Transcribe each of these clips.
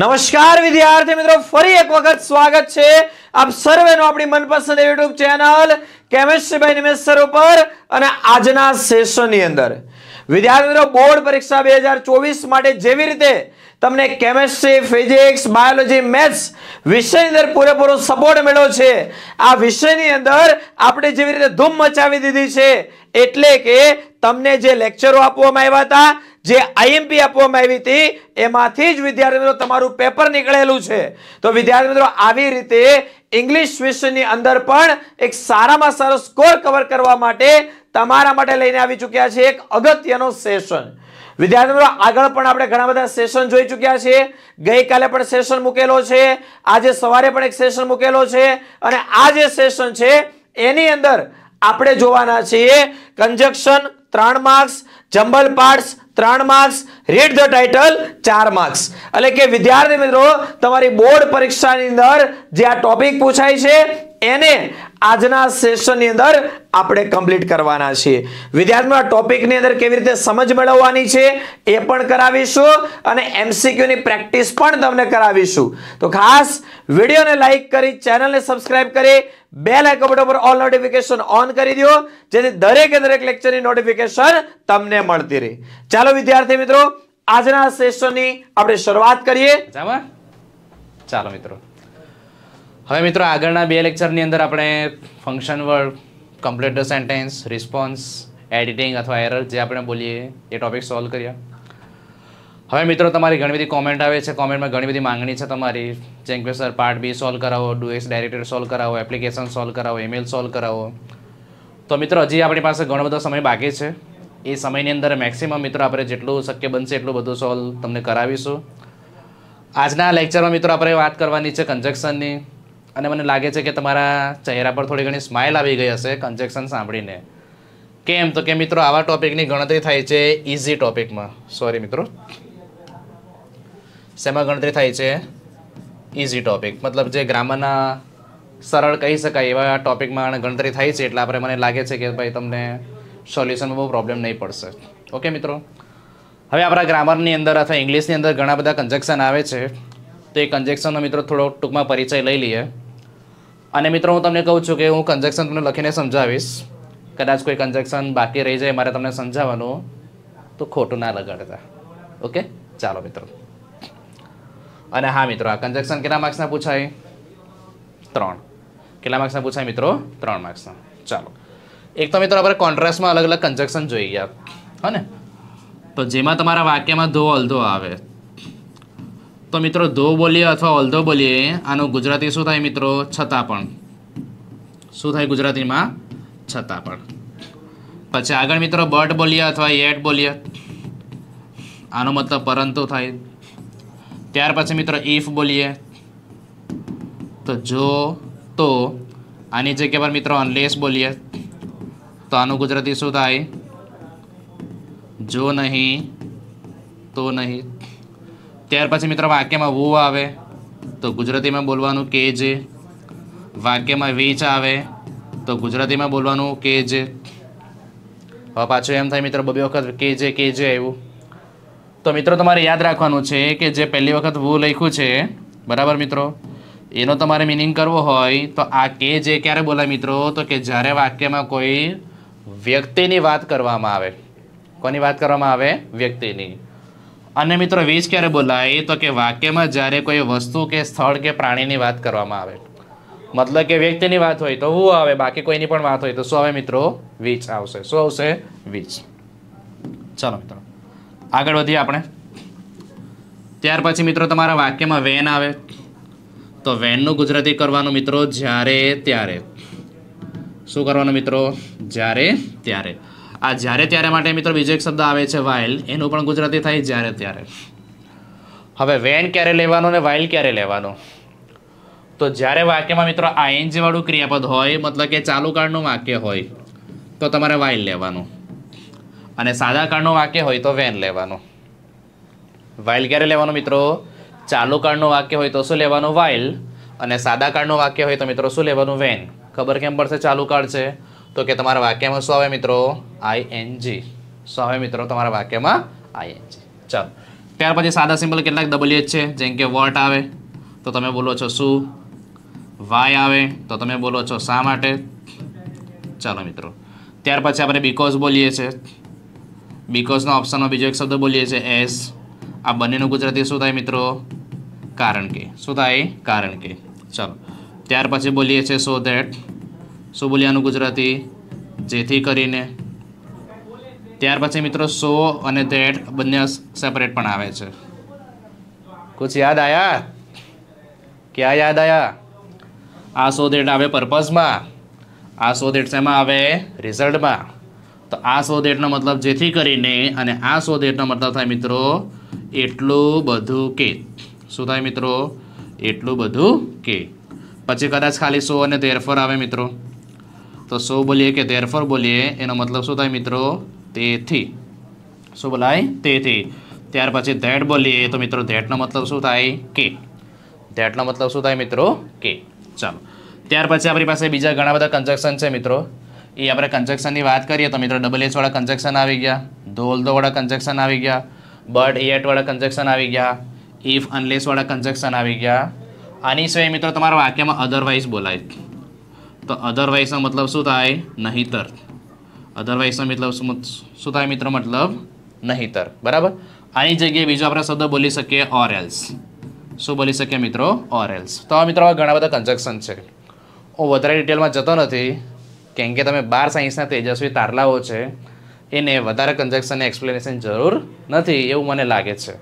નમસ્કાર વિદ્યાર્થી મિત્રો ફરી એક વખત સ્વાગત છે આપ સર્વેનો આપણી મનપસંદ YouTube channel chemistry by Nimesh sir ઉપર અને આજના સેશનની અંદર વિદ્યાર્થી મિત્રો બોર્ડ પરીક્ષા બે હજાર ચોવીસ માટે જેવી રીતે તમને કેમેસ્ટ્રી ફિઝિક્સ બાયોલોજી મેથ્સ વિષયની અંદર પૂરેપૂરો સપોર્ટ મળ્યો છે આ વિષયની અંદર આપણે જેવી રીતે ધૂમ મચાવી દીધી છે એટલે કે તમને જે લેક્ચરો આપવામાં આવ્યા હતા જે આઈએમપી આપવામાં આવી હતી એમાંથી જ વિદ્યાર્થી મિત્રો તમારું પેપર નીકળેલું છે તો વિદ્યાર્થી મિત્રો આવી રીતે ઇંગ્લિશ વિષયની અંદર પણ એક સારામાં સારો સ્કોર કવર કરવા માટે તમારા માટે લઈને આવી ચૂક્યા છે એક અગત્યનો સેશન વિદ્યાર્થી મિત્રો આગળ પણ આપણે ઘણા બધા સેશન જોઈ ચૂક્યા છે ગઈકાલે પણ સેશન મૂકેલો છે આજે સવારે પણ એક સેશન મૂકેલો છે અને આ જે સેશન છે એની અંદર આપણે જોવાના છીએ કંજક્શન ત્રણ માર્ક્સ જંબલ પાર્ટસ ત્રણ માર્ક્સ રીડ ધ ટાઇટલ ચાર માર્ક્સ એટલે કે વિદ્યાર્થી મિત્રો તમારી બોર્ડ પરીક્ષાની અંદર જે આ ટોપિક પૂછાય છે એને આજના સેશનની અંદર આપણે કમ્પ્લીટ કરવાના છીએ વિદ્યાર્થીઓ આ ટોપિકની અંદર કેવી રીતે સમજ મેળવવાની છે એ પણ કરાવીશું અને એમસીક્યુની પ્રેક્ટિસ પણ તમને કરાવીશું તો ખાસ વિડીયોને લાઇક કરી ચેનલને સબસ્ક્રાઇબ કરી બેલ આઇકન ઉપર ઓલ નોટિફિકેશન ઓન કરી દો જેથી દરેકે દરેક લેક્ચરની નોટિફિકેશન તમને મળતી રહે ચાલો વિદ્યાર્થી મિત્રો આજના સેશનની આપણે શરૂઆત કરીએ ચાલો મિત્રો હવે મિત્રો આગળના બે લેક્ચરની અંદર આપણે function word computer sentence response editing અથવા એરર જે આપણે બોલીએ એ ટોપિક સોલ્વ કર્યા હવે મિત્રો તમારી ઘણી બધી કોમેન્ટ આવે છે કોમેન્ટમાં ઘણી બધી માંગણી છે તમારી જેમ કે સર પાર્ટ બી સોલ્વ કરાવો ડુએસ ડાયરેક્ટર સોલ્વ કરાવો એપ્લિકેશન સોલ્વ કરાવો ઈમેલ સોલ્વ કરાવો તો મિત્રો હજી આપણી પાસે ઘણો બધો સમય બાકી છે એ સમયની અંદર મેક્સિમમ મિત્રો આપણે જેટલું શક્ય બનશે એટલું બધું સોલ્વ તમને કરાવીશું આજના લેક્ચરમાં મિત્રો આપણે વાત કરવાની છે કન્જેક્શનની અને મને લાગે છે કે તમારા ચહેરા પર થોડી ઘણી સ્માઇલ આવી ગઈ હશે કન્જેક્શન સાંભળીને કેમ તો કે મિત્રો આવા ટોપિકની ગણતરી થાય છે ઇઝી ટોપિકમાં સોરી મિત્રો શેમાં ગણતરી થાય છે ઇઝી ટોપિક મતલબ જે ગ્રામરના સરળ કહી શકાય એવા ટોપિકમાં ગણતરી થાય છે એટલે આપણે મને લાગે છે કે ભાઈ તમને સોલ્યુશનમાં બહુ પ્રોબ્લેમ નહીં પડશે ઓકે મિત્રો હવે આપણા ગ્રામરની અંદર અથવા ઇંગ્લિશની અંદર ઘણા બધા કન્જેક્શન આવે છે તો એ કન્જેક્શનનો મિત્રો થોડો ટૂંકમાં પરિચય લઈ લઈએ અને મિત્રો હું તમને કહું છું કે હું કન્જેક્શન તમને લખીને સમજાવીશ કદાચ કોઈ કન્જેક્શન બાકી રહી જાય મારે તમને સમજાવવાનું તો ખોટું ના લગાડતા ઓકે ચાલો મિત્રો અને હા મિત્રો આ કન્જેક્શન કેટલા માર્ક્સના પૂછાય ત્રણ કેટલા માર્ક્સના પૂછાય મિત્રો ત્રણ માર્ક્સના ચાલો એક તો મિત્રો આપણે કોન્ટ્રાસ્ટમાં અલગ અલગ કન્જેક્શન જોઈએ ગયા ને તો જેમાં તમારા વાક્યમાં ધો અલધો આવે તો મિત્રો ધો બોલીએ અથવા અલધો બોલીએ આનું ગુજરાતી શું થાય મિત્રો છતાં પણ શું થાય ગુજરાતીમાં છતાં પણ પછી આગળ મિત્રો બટ બોલીએ અથવા યેટ બોલીએ આનો મતલબ પરંતુ થાય ત્યાર પછી મિત્રો ઇફ બોલીએ તો જો તો આની જગ્યા પર મિત્રો અનલેસ બોલીએ તો આનું ગુજરાતી શું થાય જો નહીં તો નહીં ત્યાર પછી મિત્રો વાક્યમાં વો આવે તો ગુજરાતીમાં બોલવાનું કે જે વાક્યમાં વીચ આવે તો ગુજરાતીમાં બોલવાનું કે જે હવે પાછું એમ થાય મિત્રો બબે વખત કે જે કે જે આવ્યું તો મિત્રો તમારે યાદ રાખવાનું છે કે જે પહેલી વખત વુ લખ્યું છે બરાબર મિત્રો એનો તમારે મિનિંગ કરવો હોય તો આ કે જે ક્યારે બોલાય મિત્રો તો કે જ્યારે વાક્યમાં કોઈ વ્યક્તિની વાત કરવામાં આવે કોની વાત કરવામાં આવે વ્યક્તિની અને મિત્રો વીજ ક્યારે બોલાય તો કે વાક્યમાં જ્યારે કોઈ વસ્તુ કે સ્થળ કે પ્રાણીની વાત કરવામાં આવે મતલબ કે વ્યક્તિની વાત હોય તો હું આવે બાકી કોઈની પણ વાત હોય તો શું આવે મિત્રો વીજ આવશે શું આવશે વીજ ચાલો મિત્રો આગળ વધીએ આપણે ત્યાર પછી મિત્રો તમારા વાક્યમાં વેન આવે તો વેનનું ગુજરાતી કરવાનું મિત્રો જ્યારે ત્યારે શું કરવાનું મિત્રો જ્યારે ત્યારે આ જ્યારે ત્યારે માટે મિત્રો બીજો એક શબ્દ આવે છે વાઇલ એનું પણ ગુજરાતી થાય જ્યારે ત્યારે હવે વેન ક્યારે લેવાનો ને વાઇલ ક્યારે લેવાનો તો જ્યારે વાક્યમાં મિત્રો આઈએનજી વાળું ક્રિયાપદ હોય મતલબ કે ચાલુ વાક્ય હોય તો તમારે વાઇલ લેવાનું અને સાદા કાળનું વાક્ય હોય તો વેન લેવાનું વાઇલ ક્યારે લેવાનું મિત્રો ચાલુ કાળનું વાક્ય હોય તો શું લેવાનું વાઇલ અને સાદા કાળનું વાક્ય હોય તો મિત્રો શું લેવાનું વેન ખબર કેમ પડશે ચાલુ કાળ છે તો કે તમારા વાક્યમાં શું આવે મિત્રો આઈએનજી શું આવે મિત્રો તમારા વાક્યમાં આઈ એનજી ચાલો ત્યાર પછી સાદા સિમ્બલ કેટલાક ડબલ છે જેમ કે વોટ આવે તો તમે બોલો છો શું વાય આવે તો તમે બોલો છો શા માટે ચાલો મિત્રો ત્યાર પછી આપણે બીકોઝ બોલીએ છીએ બીકોઝના ઓપ્શનનો બીજો એક શબ્દ બોલીએ છીએ એસ આ બંનેનું ગુજરાતી શું થાય મિત્રો કારણ કે શું થાય કારણ કે ચાલો ત્યાર પછી બોલીએ છીએ સો ધેટ શું બોલીએ ગુજરાતી જેથી કરીને ત્યાર પછી મિત્રો સો અને ધેટ બંને સેપરેટ પણ આવે છે કુછ યાદ આયા ક્યાં યાદ આયા આ સો ધેટ આવે પર્પઝમાં આ સો ધેટ શેમાં આવે રિઝલ્ટમાં તો આ શોધ એટલો મતલબ જેથી કરીને અને આ શોધ એટલો મતલબ થાય મિત્રો એટલું બધું કે શું થાય મિત્રો એટલું બધું કે પછી કદાચ ખાલી સો અને તેરફર આવે મિત્રો તો સો બોલીએ કે તેરફર બોલીએ એનો મતલબ શું થાય મિત્રો તેથી શું બોલાય તેથી ત્યાર પછી ધેટ બોલીએ તો મિત્રો ધેટનો મતલબ શું થાય કે ધેટનો મતલબ શું થાય મિત્રો કે ચાલો ત્યાર પછી આપણી પાસે બીજા ઘણા બધા કન્જક્શન છે મિત્રો એ આપણે કન્જક્શનની વાત કરીએ તો મિત્રો ડબલ એચવાળા કન્જક્શન આવી ગયા ધોલધોવાળા ધોવાળા આવી ગયા બટ એટવાળા કન્જક્શન આવી ગયા ઇફ અનલેસવાળા કન્જક્શન આવી ગયા આની સિવાય મિત્રો તમારા વાક્યમાં અધરવાઇઝ બોલાય તો અધરવાઇઝનો મતલબ શું થાય નહીતર અધરવાઇઝનો મતલબ શું થાય મિત્રો મતલબ નહીતર બરાબર આની જગ્યાએ બીજો આપણે શબ્દ બોલી શકીએ ઓર એલ્સ શું બોલી શકીએ મિત્રો ઓર એલ્સ તો મિત્રો ઘણા બધા કન્જક્શન છે હું વધારે ડિટેલમાં જતો નથી કેમ કે તમે બાર સાયન્સના તેજસ્વી તારલાઓ છે એને વધારે કંજક્શન એક્સપ્લેનેશન જરૂર નથી એવું મને લાગે છે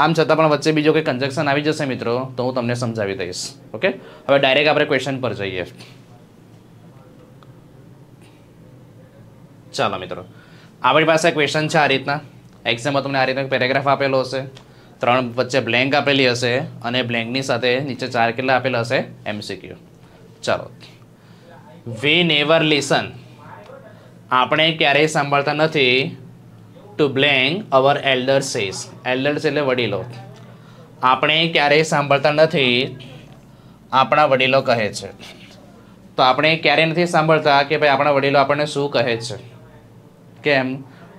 આમ છતાં પણ વચ્ચે બીજો કંઈ કંજક્શન આવી જશે મિત્રો તો હું તમને સમજાવી દઈશ ઓકે હવે ડાયરેક્ટ આપણે ક્વેશ્ચન પર જઈએ ચાલો મિત્રો આપણી પાસે ક્વેશ્ચન છે આ રીતના એક્ઝામમાં તમને આ રીતનો પેરેગ્રાફ આપેલો હશે ત્રણ વચ્ચે બ્લેન્ક આપેલી હશે અને બ્લેન્કની સાથે નીચે ચાર કેટલા આપેલા હશે એમસીક્યુ ચાલો વી નેવર લિસન આપણે ક્યારેય સાંભળતા નથી to blank our elder says elders એટલે વડીલો આપણે ક્યારેય સાંભળતા નથી આપણા વડીલો કહે છે તો આપણે ક્યારેય નથી સાંભળતા કે ભાઈ આપણા વડીલો આપણને શું કહે છે કેમ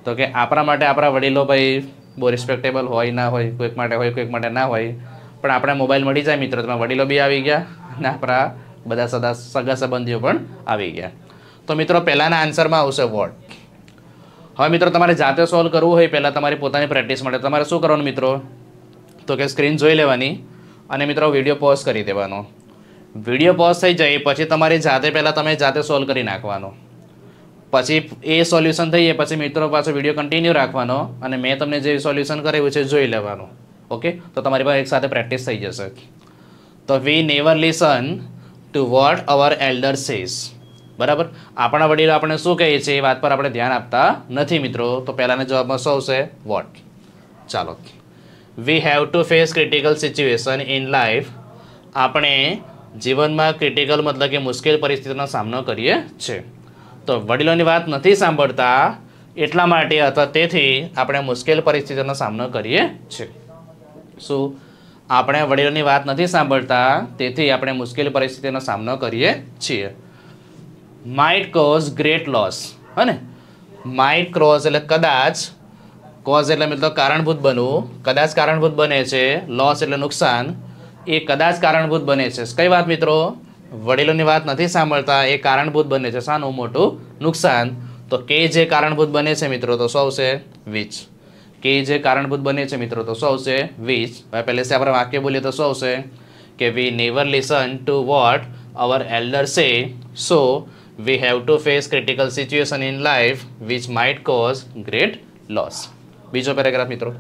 તો કે આપણા માટે આપણા વડીલો ભાઈ બહુ રિસ્પેક્ટેબલ હોય ના હોય કોઈક માટે હોય કોઈક માટે ના હોય પણ આપણે મોબાઈલ મળી જાય મિત્રો તમે વડીલો બી આવી ગયા ને આપણા બધા સદા સગા સંબંધીઓ પણ આવી ગયા તો મિત્રો પહેલાંના આન્સરમાં આવશે વોટ હવે મિત્રો તમારે જાતે સોલ્વ કરવું હોય પહેલાં તમારી પોતાની પ્રેક્ટિસ માટે તમારે શું કરવાનું મિત્રો તો કે સ્ક્રીન જોઈ લેવાની અને મિત્રો વિડીયો પોઝ કરી દેવાનો વિડીયો પોઝ થઈ જાય પછી તમારી જાતે પહેલાં તમે જાતે સોલ્વ કરી નાખવાનો પછી એ સોલ્યુશન થઈએ પછી મિત્રો પાસે વિડીયો કન્ટિન્યુ રાખવાનો અને મેં તમને જે સોલ્યુશન કરાવ્યું છે જોઈ લેવાનું ઓકે તો તમારી પાસે એક સાથે પ્રેક્ટિસ થઈ જશે તો we never listen to what our elder says બરાબર આપણા વડીલો આપણે શું કહીએ છીએ એ વાત પર આપણે ધ્યાન આપતા નથી મિત્રો તો પહેલાંના જવાબમાં શું આવશે વોટ ચાલો we have to face critical situation in life આપણે જીવનમાં ક્રિટિકલ મતલબ કે મુશ્કેલ પરિસ્થિતિનો સામનો કરીએ છીએ તો વડીલોની વાત નથી સાંભળતા એટલા માટે અથવા તેથી આપણે મુશ્કેલ પરિસ્થિતિનો સામનો કરીએ છીએ શું આપણે વડીલોની વાત નથી સાંભળતા તેથી આપણે મુશ્કેલ પરિસ્થિતિનો સામનો કરીએ છીએ માઇટ કોઝ ગ્રેટ લોસ હે ને માઇટ ક્રોઝ એટલે કદાચ કોઝ એટલે મિત્રો કારણભૂત બનવું કદાચ કારણભૂત બને છે લોસ એટલે નુકસાન એ કદાચ કારણભૂત બને છે કઈ વાત મિત્રો વડીલોની વાત નથી સાંભળતા એ કારણભૂત બને છે શાનું મોટું નુકસાન તો કે જે કારણભૂત બને છે મિત્રો તો શું આવશે વીજ કે જે કારણભૂત બને છે મિત્રો તો શું આવશે પહેલે પહેલેથી આપણે વાક્ય બોલીએ તો શું આવશે કે we never listen to what our elder say so we have to face critical situation in life which might cause great loss બીજો પેરેગ્રાફ મિત્રો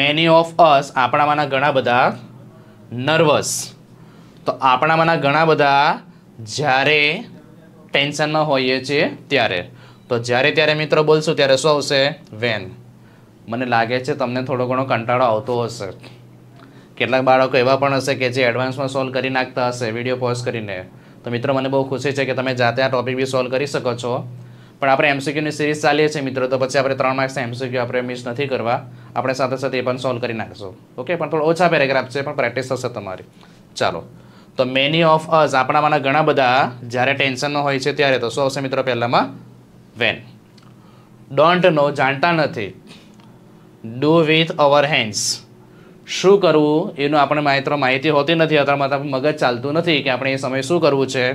મેની ઓફ અસ આપણામાંના ઘણા બધા નર્વસ તો આપણામાંના ઘણા બધા જ્યારે ટેન્શનમાં હોઈએ છીએ ત્યારે તો જ્યારે ત્યારે મિત્રો બોલશું ત્યારે શું આવશે વેન મને લાગે છે તમને થોડો ઘણો કંટાળો આવતો હશે કેટલાક બાળકો એવા પણ હશે કે જે એડવાન્સમાં સોલ્વ કરી નાખતા હશે વિડીયો પોઝ કરીને તો મિત્રો મને બહુ ખુશી છે કે તમે જાતે આ ટોપિક બી સોલ્વ કરી શકો છો પણ આપણે એમસીક્યુની સિરીઝ ચાલીએ છીએ મિત્રો તો પછી આપણે ત્રણ માર્ક્સના એમસીક્યુ આપણે મિસ નથી કરવા આપણે સાથે સાથે એ પણ સોલ્વ કરી નાખશું ઓકે પણ થોડો ઓછા પેરેગ્રાફ છે પણ પ્રેક્ટિસ થશે તમારી ચાલો તો મેની ઓફ અસ આપણામાંના ઘણા બધા જ્યારે ટેન્શનનો હોય છે ત્યારે તો શું આવશે મિત્રો પહેલાંમાં વેન ડોન્ટ નો જાણતા નથી ડુ વિથ અવર હેન્ડ્સ શું કરવું એનું આપણે માત્ર માહિતી હોતી નથી અથવા માત્ર મગજ ચાલતું નથી કે આપણે એ સમય શું કરવું છે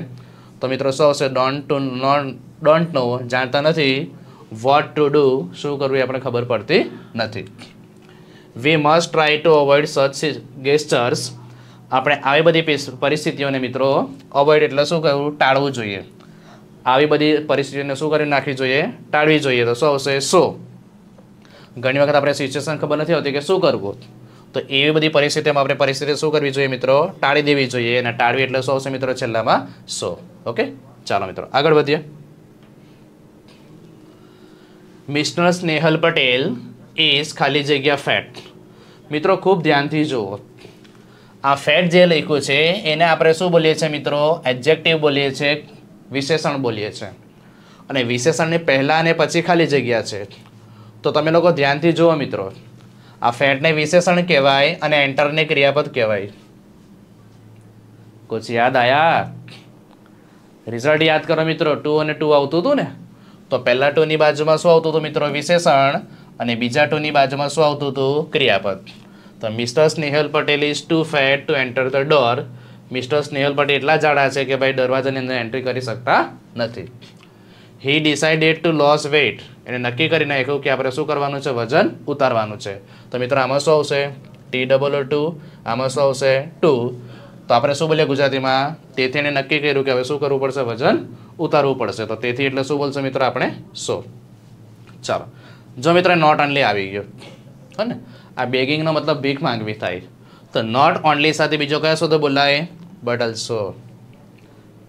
તો મિત્રો શું આવશે don't to known don't know જાણતા નથી વોટ ટુ ડુ શું કરવું એ આપણે ખબર પડતી નથી we must try to avoid such gestures આપણે આવી બધી પરિસ્થિતિઓને મિત્રો અવોઇડ એટલે શું કરવું ટાળવું જોઈએ આવી બધી પરિસ્થિતિને શું કરી નાખવી જોઈએ ટાળવી જોઈએ તો શું આવશે સો ઘણી વખત આપણે સિચ્યુએશન ખબર નથી હોતી કે શું કરવું તો એવી બધી પરિસ્થિતિમાં આપણે પરિસ્થિતિ શું કરવી જોઈએ મિત્રો ટાળી દેવી જોઈએ અને ટાળવી એટલે શું આવશે મિત્રો છેલ્લામાં સો ઓકે ચાલો મિત્રો આગળ વધીએ મિસ્ટર સ્નેહલ પટેલ એસ ખાલી જગ્યા ફેટ મિત્રો ખૂબ ધ્યાનથી જુઓ આ ફેટ જે લખ્યું છે એને આપણે શું બોલીએ છીએ મિત્રો એડજેક્ટિવ બોલીએ છીએ વિશેષણ બોલીએ છીએ અને વિશેષણની પહેલાં અને પછી ખાલી જગ્યા છે તો તમે લોકો ધ્યાનથી જુઓ મિત્રો આ ફેટને વિશેષણ કહેવાય અને એન્ટરને ક્રિયાપદ કહેવાય કુછ યાદ આયા રિઝલ્ટ યાદ કરો મિત્રો ટુ અને ટુ આવતું હતું ને તો પહેલાં ટુની બાજુમાં શું આવતું હતું મિત્રો વિશેષણ અને બીજા ટુની બાજુમાં શું આવતું હતું ક્રિયાપદ તો Mr Snehal Patel is too fat to enter the door Mr Snehal Patel એટલા જાડા છે કે ભાઈ દરવાજાની અંદર એન્ટ્રી કરી શકતા નથી he decided to lose weight એને નક્કી કરી નાખ્યું કે આપણે શું કરવાનું છે વજન ઉતારવાનું છે તો મિત્રો આમાં શું આવશે ટી ડબલ ઓ ટુ આમાં શું આવશે ટુ તો આપણે શું બોલીએ ગુજરાતીમાં તેથી એને નક્કી કર્યું કે હવે શું કરવું પડશે વજન ઉતારવું પડશે તો તેથી એટલે શું બોલશે મિત્રો આપણે સો ચાલો જો મિત્રો નોટ ઓનલી આવી ગયો હે ને આ બેગિંગનો મતલબ ભીખ માંગવી થાય તો નોટ ઓનલી સાથે બીજો કયો શબ્દ બોલાય બટ અલ્સો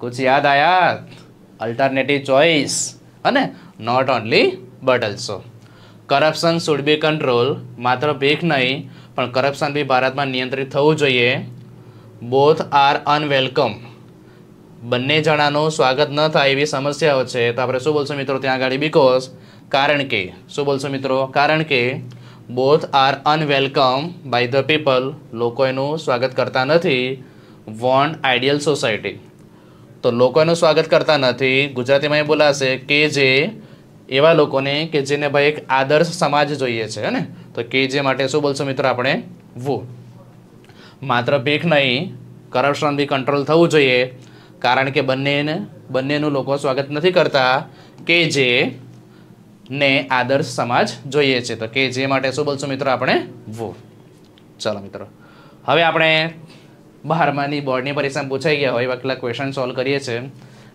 કુછ યાદ આયા અલ્ટરનેટિવ ચોઈસ અને not only but also corruption should be control માત્ર ભીખ નહીં પણ કરપ્શન બી ભારતમાં નિયંત્રિત થવું જોઈએ બોથ આર અનવેલકમ બંને જણાનું સ્વાગત ન થાય એવી સમસ્યાઓ છે તો આપણે શું બોલશું મિત્રો ત્યાં આગળ બિકોઝ કારણ કે શું બોલશું મિત્રો કારણ કે both are unwelcome by the people લોકો એનું સ્વાગત કરતા નથી વોન્ટ આઈડિયલ સોસાયટી તો લોકો એનું સ્વાગત કરતા નથી ગુજરાતીમાં એ બોલાશે કે જે એવા લોકોને કે જેને ભાઈ એક આદર્શ સમાજ જોઈએ છે ને તો કે જે માટે શું બોલશો મિત્રો આપણે વો માત્ર ભીખ નહીં કરપ્શન બી કંટ્રોલ થવું જોઈએ કારણ કે બંનેને બંનેનું લોકો સ્વાગત નથી કરતા કે જે ને આદર્શ સમાજ જોઈએ છે તો કે જે માટે શું બોલશું મિત્રો આપણે વો ચાલો મિત્રો હવે આપણે બારમાની બોર્ડની પરીક્ષામાં પૂછાઈ ગયા હોય એવા કેટલા ક્વેશ્ચન સોલ્વ કરીએ છીએ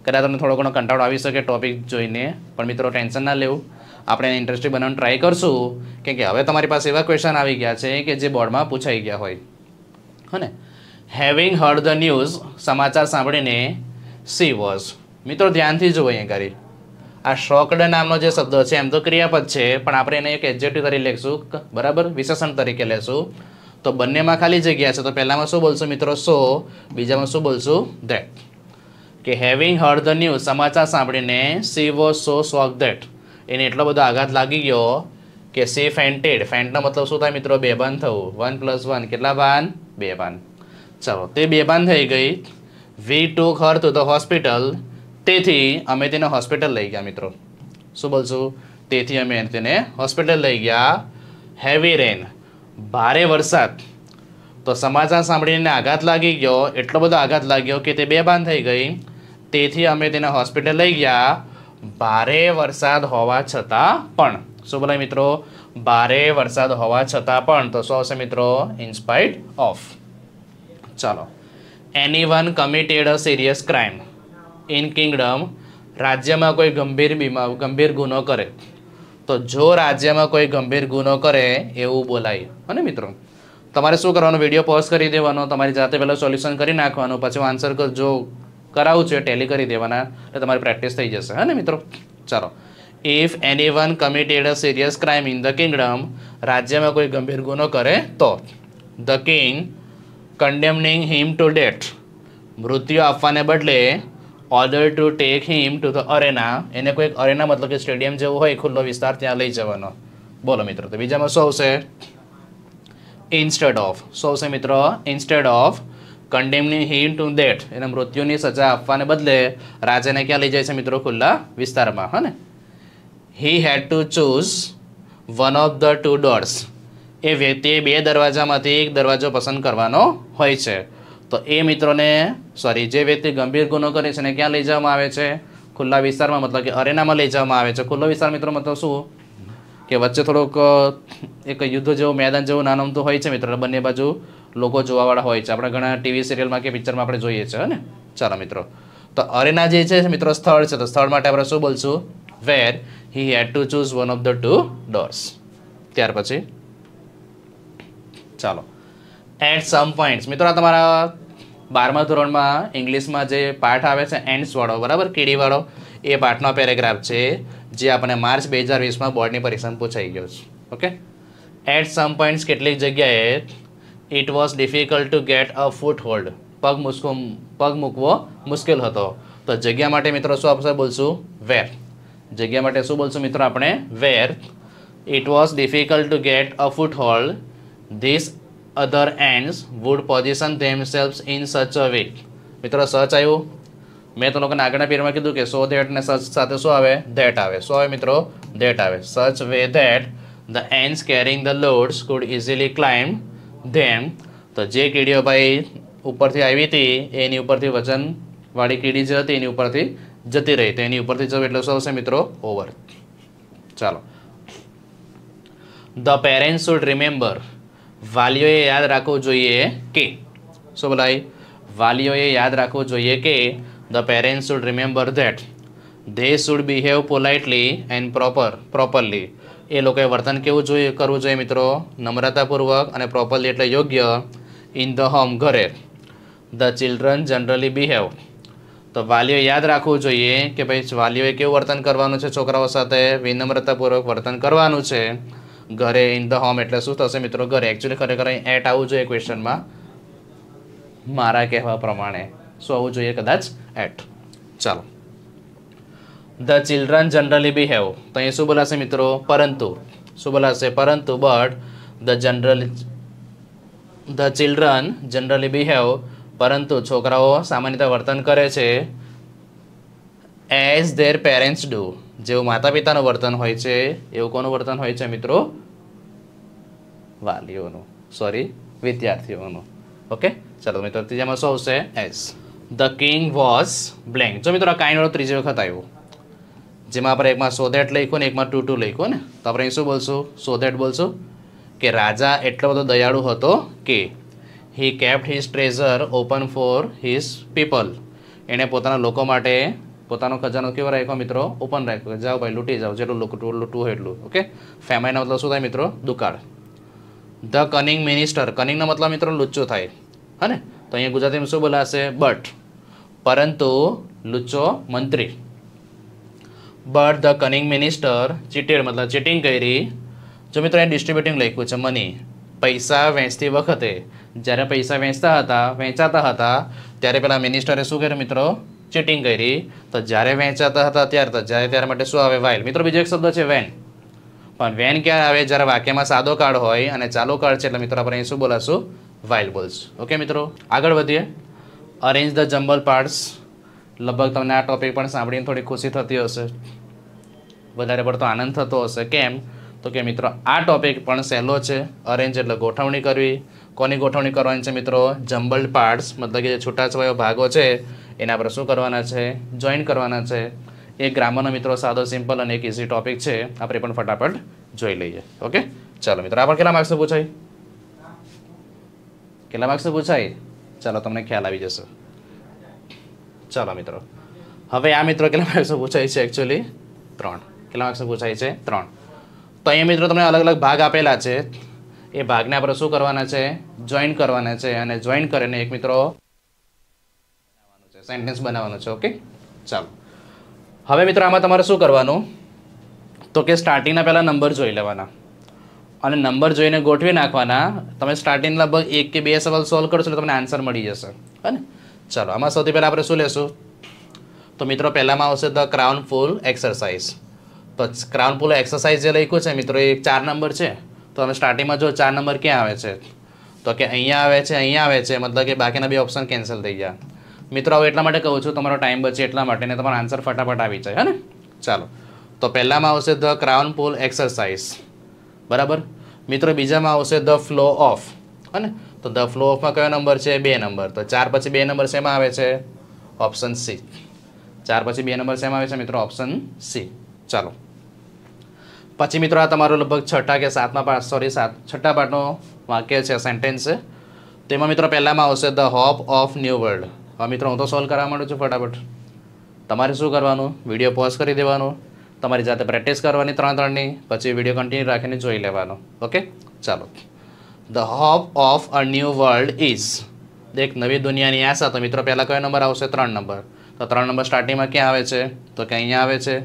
કદાચ તમને થોડો ઘણો કંટાળો આવી શકે ટોપિક જોઈને પણ મિત્રો ટેન્શન ના લેવું આપણે ઇન્ટરેસ્ટિંગ બનાવવાનું ટ્રાય કરશું કેમ કે હવે તમારી પાસે એવા ક્વેશ્ચન આવી ગયા છે કે જે બોર્ડમાં પૂછાઈ ગયા હોય હને હેવિંગ હર્ડ ધ ન્યૂઝ સમાચાર સાંભળીને સી વોઝ મિત્રો ધ્યાનથી જુઓ અહીંયા કરી આ શોકડ નામનો જે શબ્દ છે એમ તો ક્રિયાપદ છે પણ આપણે એને એક એડજેક્ટિવ તરીકે લેશું બરાબર વિશેષણ તરીકે લેશું તો બંનેમાં ખાલી જગ્યા છે તો પહેલામાં શું બોલશું મિત્રો સો બીજામાં શું બોલશું ધેટ કે હેવિંગ હર્ડ ધ ન્યૂઝ સમાચાર સાંભળીને she was so shock that એને એટલો બધો આઘાત લાગી ગયો કે સી ફેન્ટેડ ફેન્ટનો મતલબ શું થાય મિત્રો બેભાન થવું વન પ્લસ વન કેટલા બે બાન ચલો તે બેભાન થઈ ગઈ we took her to the hospital તેથી અમે તેને હોસ્પિટલ લઈ ગયા મિત્રો શું બોલશું તેથી અમે તેને હોસ્પિટલ લઈ ગયા હેવી રેન ભારે વરસાદ તો સમાચાર સાંભળીને આઘાત લાગી ગયો એટલો બધો આઘાત લાગ્યો કે તે બે બેભાન થઈ ગઈ તેથી અમે તેને હોસ્પિટલ લઈ ગયા ભારે વરસાદ હોવા છતાં પણ શું બોલાય મિત્રો ભારે વરસાદ હોવા છતાં પણ તો શું આવશે મિત્રો ઇન્સ્પાઇટ ઓફ ચાલો anyone committed a serious crime in kingdom રાજ્યમાં કોઈ ગંભીર બીમા ગંભીર ગુનો કરે તો જો રાજ્યમાં કોઈ ગંભીર ગુનો કરે એવું બોલાય અને મિત્રો તમારે શું કરવાનું વિડીયો પોઝ કરી દેવાનો તમારી જાતે પહેલાં સોલ્યુશન કરી નાખવાનું પછી આન્સર જો કરાવું છે ટેલી કરી દેવાના એટલે તમારી પ્રેક્ટિસ થઈ જશે હા ને મિત્રો ચાલો if anyone committed a serious crime in the kingdom રાજ્યમાં કોઈ ગંભીર ગુનો કરે તો the king condemning him to death મૃત્યુ આપવાને બદલે order to take him to the arena એને કોઈક અરેના મતલબ કે સ્ટેડિયમ જેવું હોય ખુલ્લો વિસ્તાર ત્યાં લઈ જવાનો બોલો મિત્રો તો બીજામાં શું આવશે ઇન્સ્ટેડ ઓફ શું આવશે મિત્રો instead of condemning him to death એને મૃત્યુની સજા આપવાને બદલે રાજાને ક્યાં લઈ જાય છે મિત્રો ખુલ્લા વિસ્તારમાં હા ને he had to choose one of the two doors એ વ્યક્તિએ બે દરવાજામાંથી એક દરવાજો પસંદ કરવાનો હોય છે તો એ મિત્રોને સોરી જે વ્યક્તિ ગંભીર ગુનો કરે છે એને ક્યાં લઈ જવામાં આવે છે ખુલ્લા વિસ્તારમાં મતલબ કે અરેનામાં લઈ જવામાં આવે છે ખુલ્લો વિસ્તાર મિત્રો મતલબ શું કે વચ્ચે થોડુંક એક યુદ્ધ જેવું મેદાન જેવું નાનમતું હોય છે મિત્રો બંને બાજુ લોકો જોવાવાળા હોય છે આપણે ઘણા ટીવી સિરિયલમાં કે પિક્ચરમાં આપણે જોઈએ છે ને ચાલો મિત્રો તો અરેના જે છે મિત્રો સ્થળ છે તો સ્થળ માટે આપણે શું બોલશું where he had to choose one of the two doors ત્યાર પછી ચાલો એટ સમ પોઈન્ટ્સ મિત્રો તમારા બારમા ધોરણમાં ઇંગ્લિશમાં જે પાઠ આવે છે એન્ડ્સવાળો બરાબર કીડીવાળો એ પાઠનો પેરેગ્રાફ છે જે આપણે માર્ચ બે હજાર વીસમાં બોર્ડની પરીક્ષામાં પૂછાઈ ગયો છે ઓકે એટ સમ પોઈન્ટ્સ કેટલીક જગ્યાએ it was difficult to get a foothold પગ મૂસકો પગ મૂકવો મુશ્કેલ હતો તો જગ્યા માટે મિત્રો શું આપશે બોલશું વેર જગ્યા માટે શું બોલશું મિત્રો આપણે where it was difficult to get a foothold this other ants would position themselves in such a way મિત્રો સચ આવ્યું મેં તો લોકોને આગળના પીરિયડમાં કીધું કે સો ધેટ ને સચ સાથે શું આવે ધેટ આવે શું આવે મિત્રો ધેટ આવે such way that the ants carrying the loads could easily climb them તો જે કીડીઓ ભાઈ ઉપરથી આવી હતી એની ઉપરથી વજનવાળી કીડી જે હતી એની ઉપરથી જતી રહી તો એની ઉપરથી જવું એટલે શું આવશે મિત્રો ઓવર ચાલો ધ પેરેન્ટ્સ શુડ રિમેમ્બર વાલીઓએ યાદ રાખવું જોઈએ કે શું બોલાય વાલીઓએ યાદ રાખવું જોઈએ કે the parents should remember that they should behave politely and proper properly એ લોકોએ વર્તન કેવું જોઈએ કરવું જોઈએ મિત્રો નમ્રતાપૂર્વક અને પ્રોપરલી એટલે યોગ્ય ઇન ધ હોમ ઘરે ધ ચિલ્ડ્રન જનરલી બિહેવ તો વાલીઓ યાદ રાખવું જોઈએ કે ભાઈ વાલીઓએ કેવું વર્તન કરવાનું છે છોકરાઓ સાથે વિનમ્રતાપૂર્વક વર્તન કરવાનું છે ઘરે ઇન ધ હોમ એટલે શું થશે મિત્રો ઘરે એકચ્યુઅલી ખરેખર અહીં એટ આવવું જોઈએ ક્વેશ્ચનમાં મારા કહેવા પ્રમાણે શું આવવું જોઈએ કદાચ એટ ચાલો ધ ચિલ્ડ્રન જનરલી બિહેવ તો અહીં શું બોલાશે મિત્રો પરંતુ શું બોલાશે પરંતુ but the general the children generally behave પરંતુ છોકરાઓ સામાન્ય સામાન્યતા વર્તન કરે છે એઝ ધેર પેરેન્ટ્સ ડુ જેવું માતા પિતાનું વર્તન હોય છે એવું કોનું વર્તન હોય છે મિત્રો વાલીઓનું સોરી વિદ્યાર્થીઓનું ઓકે ચાલો મિત્રો ત્રીજામાં શું આવશે as the king was blank જો મિત્રો આ કાઇન્ડ ત્રીજી વખત આવ્યું જેમાં આપણે એકમાં સો લખ્યું ને એકમાં ટુ ટુ લખ્યું ને તો આપણે શું બોલશું સો બોલશું કે રાજા એટલો બધો દયાળુ હતો કે he kept his treasure open for his people એણે પોતાના લોકો માટે પોતાનો ખજાનો કેવો રાખ્યો મિત્રો ઓપન રાખ્યો કે જાઓ ભાઈ લૂંટી જાઓ જેટલું લૂંટવું હોય એટલું ઓકે ફેમાઈનો મતલબ શું થાય મિત્રો દુકાળ ધ કનિંગ મિનિસ્ટર કનિંગનો મતલબ મિત્રો લુચ્ચો થાય હા તો અહીંયા ગુજરાતીમાં શું બોલાશે બટ પરંતુ લુચ્ચો મંત્રી but the cunning minister cheated મતલબ ચીટિંગ કરી જો મિત્રો અહીંયા ડિસ્ટ્રીબ્યુટિંગ લખ્યું છે મની પૈસા વેચતી વખતે જ્યારે પૈસા વેચતા હતા વેચાતા હતા ત્યારે પેલા મિનિસ્ટરે શું કર્યું મિત્રો ચીટિંગ કરી તો જ્યારે વેચાતા હતા ત્યારે તો જ્યારે ત્યારે માટે શું આવે વાઇલ મિત્રો બીજો એક શબ્દ છે વેન પણ વેન ક્યારે આવે જ્યારે વાક્યમાં સાદો કાર્ડ હોય અને ચાલુ કાર્ડ છે એટલે મિત્રો આપણે અહીં શું બોલાશું વાઇલ બોલ્સ ઓકે મિત્રો આગળ વધીએ અરેન્જ ધ જમ્બલ પાર્ટ્સ લગભગ તમને આ ટોપિક પણ સાંભળીને થોડી ખુશી થતી હશે વધારે પડતો આનંદ થતો હશે કેમ તો કે મિત્રો આ ટોપિક પણ સહેલો છે અરેન્જ એટલે ગોઠવણી કરવી કોની ગોઠવણી કરવાની છે મિત્રો જમ્બલ્ડ પાર્ટ્સ મતલબ કે જે છૂટાછવાયો ભાગો છે એના પર શું કરવાના છે જોઈન કરવાના છે એ ગ્રામરનો મિત્રો સાદો સિમ્પલ અને એક ઇઝી ટોપિક છે આપણે પણ ફટાફટ જોઈ લઈએ ઓકે ચાલો મિત્રો આપણે કેટલા માર્ક્સ પૂછાય કેટલા માર્ક્સ પૂછાય ચાલો તમને ખ્યાલ આવી જશે ચાલો મિત્રો હવે આ મિત્રો કેટલા માર્ક્સ પૂછાય છે એકચ્યુઅલી ત્રણ કેટલા માર્ક્સ પૂછાય છે ત્રણ તો અહીંયા મિત્રો તમને અલગ અલગ ભાગ આપેલા છે એ ભાગને આપણે શું કરવાના છે જોઈન કરવાના છે અને જોઈન કરીને એક મિત્રો બનાવવાનું છે સેન્ટેન્સ બનાવવાનું છે ઓકે ચાલો હવે મિત્રો આમાં તમારે શું કરવાનું તો કે સ્ટાર્ટિંગના પહેલાં નંબર જોઈ લેવાના અને નંબર જોઈને ગોઠવી નાખવાના તમે સ્ટાર્ટિંગ લગભગ એક કે બે સવાલ સોલ્વ કરશો એટલે તમને આન્સર મળી જશે હે ને ચાલો આમાં સૌથી પહેલાં આપણે શું લેશું તો મિત્રો પહેલાંમાં આવશે ધ ક્રાઉન ફૂલ એક્સરસાઇઝ તો ક્રાઉન ફૂલ એક્સરસાઇઝ જે લખ્યું છે મિત્રો એ ચાર નંબર છે તો હવે સ્ટાર્ટિંગમાં જો ચાર નંબર ક્યાં આવે છે તો કે અહીંયા આવે છે અહીંયા આવે છે મતલબ કે બાકીના બે ઓપ્શન કેન્સલ થઈ ગયા મિત્રો હું એટલા માટે કહું છું તમારો ટાઈમ બચે એટલા માટે ને તમારો આન્સર ફટાફટ આવી જાય હે ને ચાલો તો પહેલામાં આવશે ધ ક્રાઉન પુલ એક્સરસાઇઝ બરાબર મિત્રો બીજામાં આવશે ધ ફ્લો ઓફ હે તો ધ ફ્લો ઓફમાં કયો નંબર છે બે નંબર તો ચાર પછી બે નંબર શેમાં આવે છે ઓપ્શન સી ચાર પછી બે નંબર શેમાં આવે છે મિત્રો ઓપ્શન સી ચાલો પછી મિત્રો આ તમારો લગભગ છઠ્ઠા કે સાતમા પાઠ સોરી સાત છઠ્ઠા પાઠનો વાક્ય છે સેન્ટેન્સ છે તેમાં મિત્રો પહેલામાં આવશે the hope of new world હવે મિત્રો હું તો સોલ્વ કરવા માંડું છું ફટાફટ તમારે શું કરવાનું વિડીયો પોઝ કરી દેવાનો તમારી જાતે પ્રેક્ટિસ કરવાની ત્રણ ત્રણની પછી વિડીયો કન્ટિન્યુ રાખીને જોઈ લેવાનો ઓકે ચાલો the hope of a new world is દેખ નવી દુનિયાની આશા તો મિત્રો પહેલાં કયો નંબર આવશે ત્રણ નંબર તો ત્રણ નંબર સ્ટાર્ટિંગમાં ક્યાં આવે છે તો કે અહીંયા આવે છે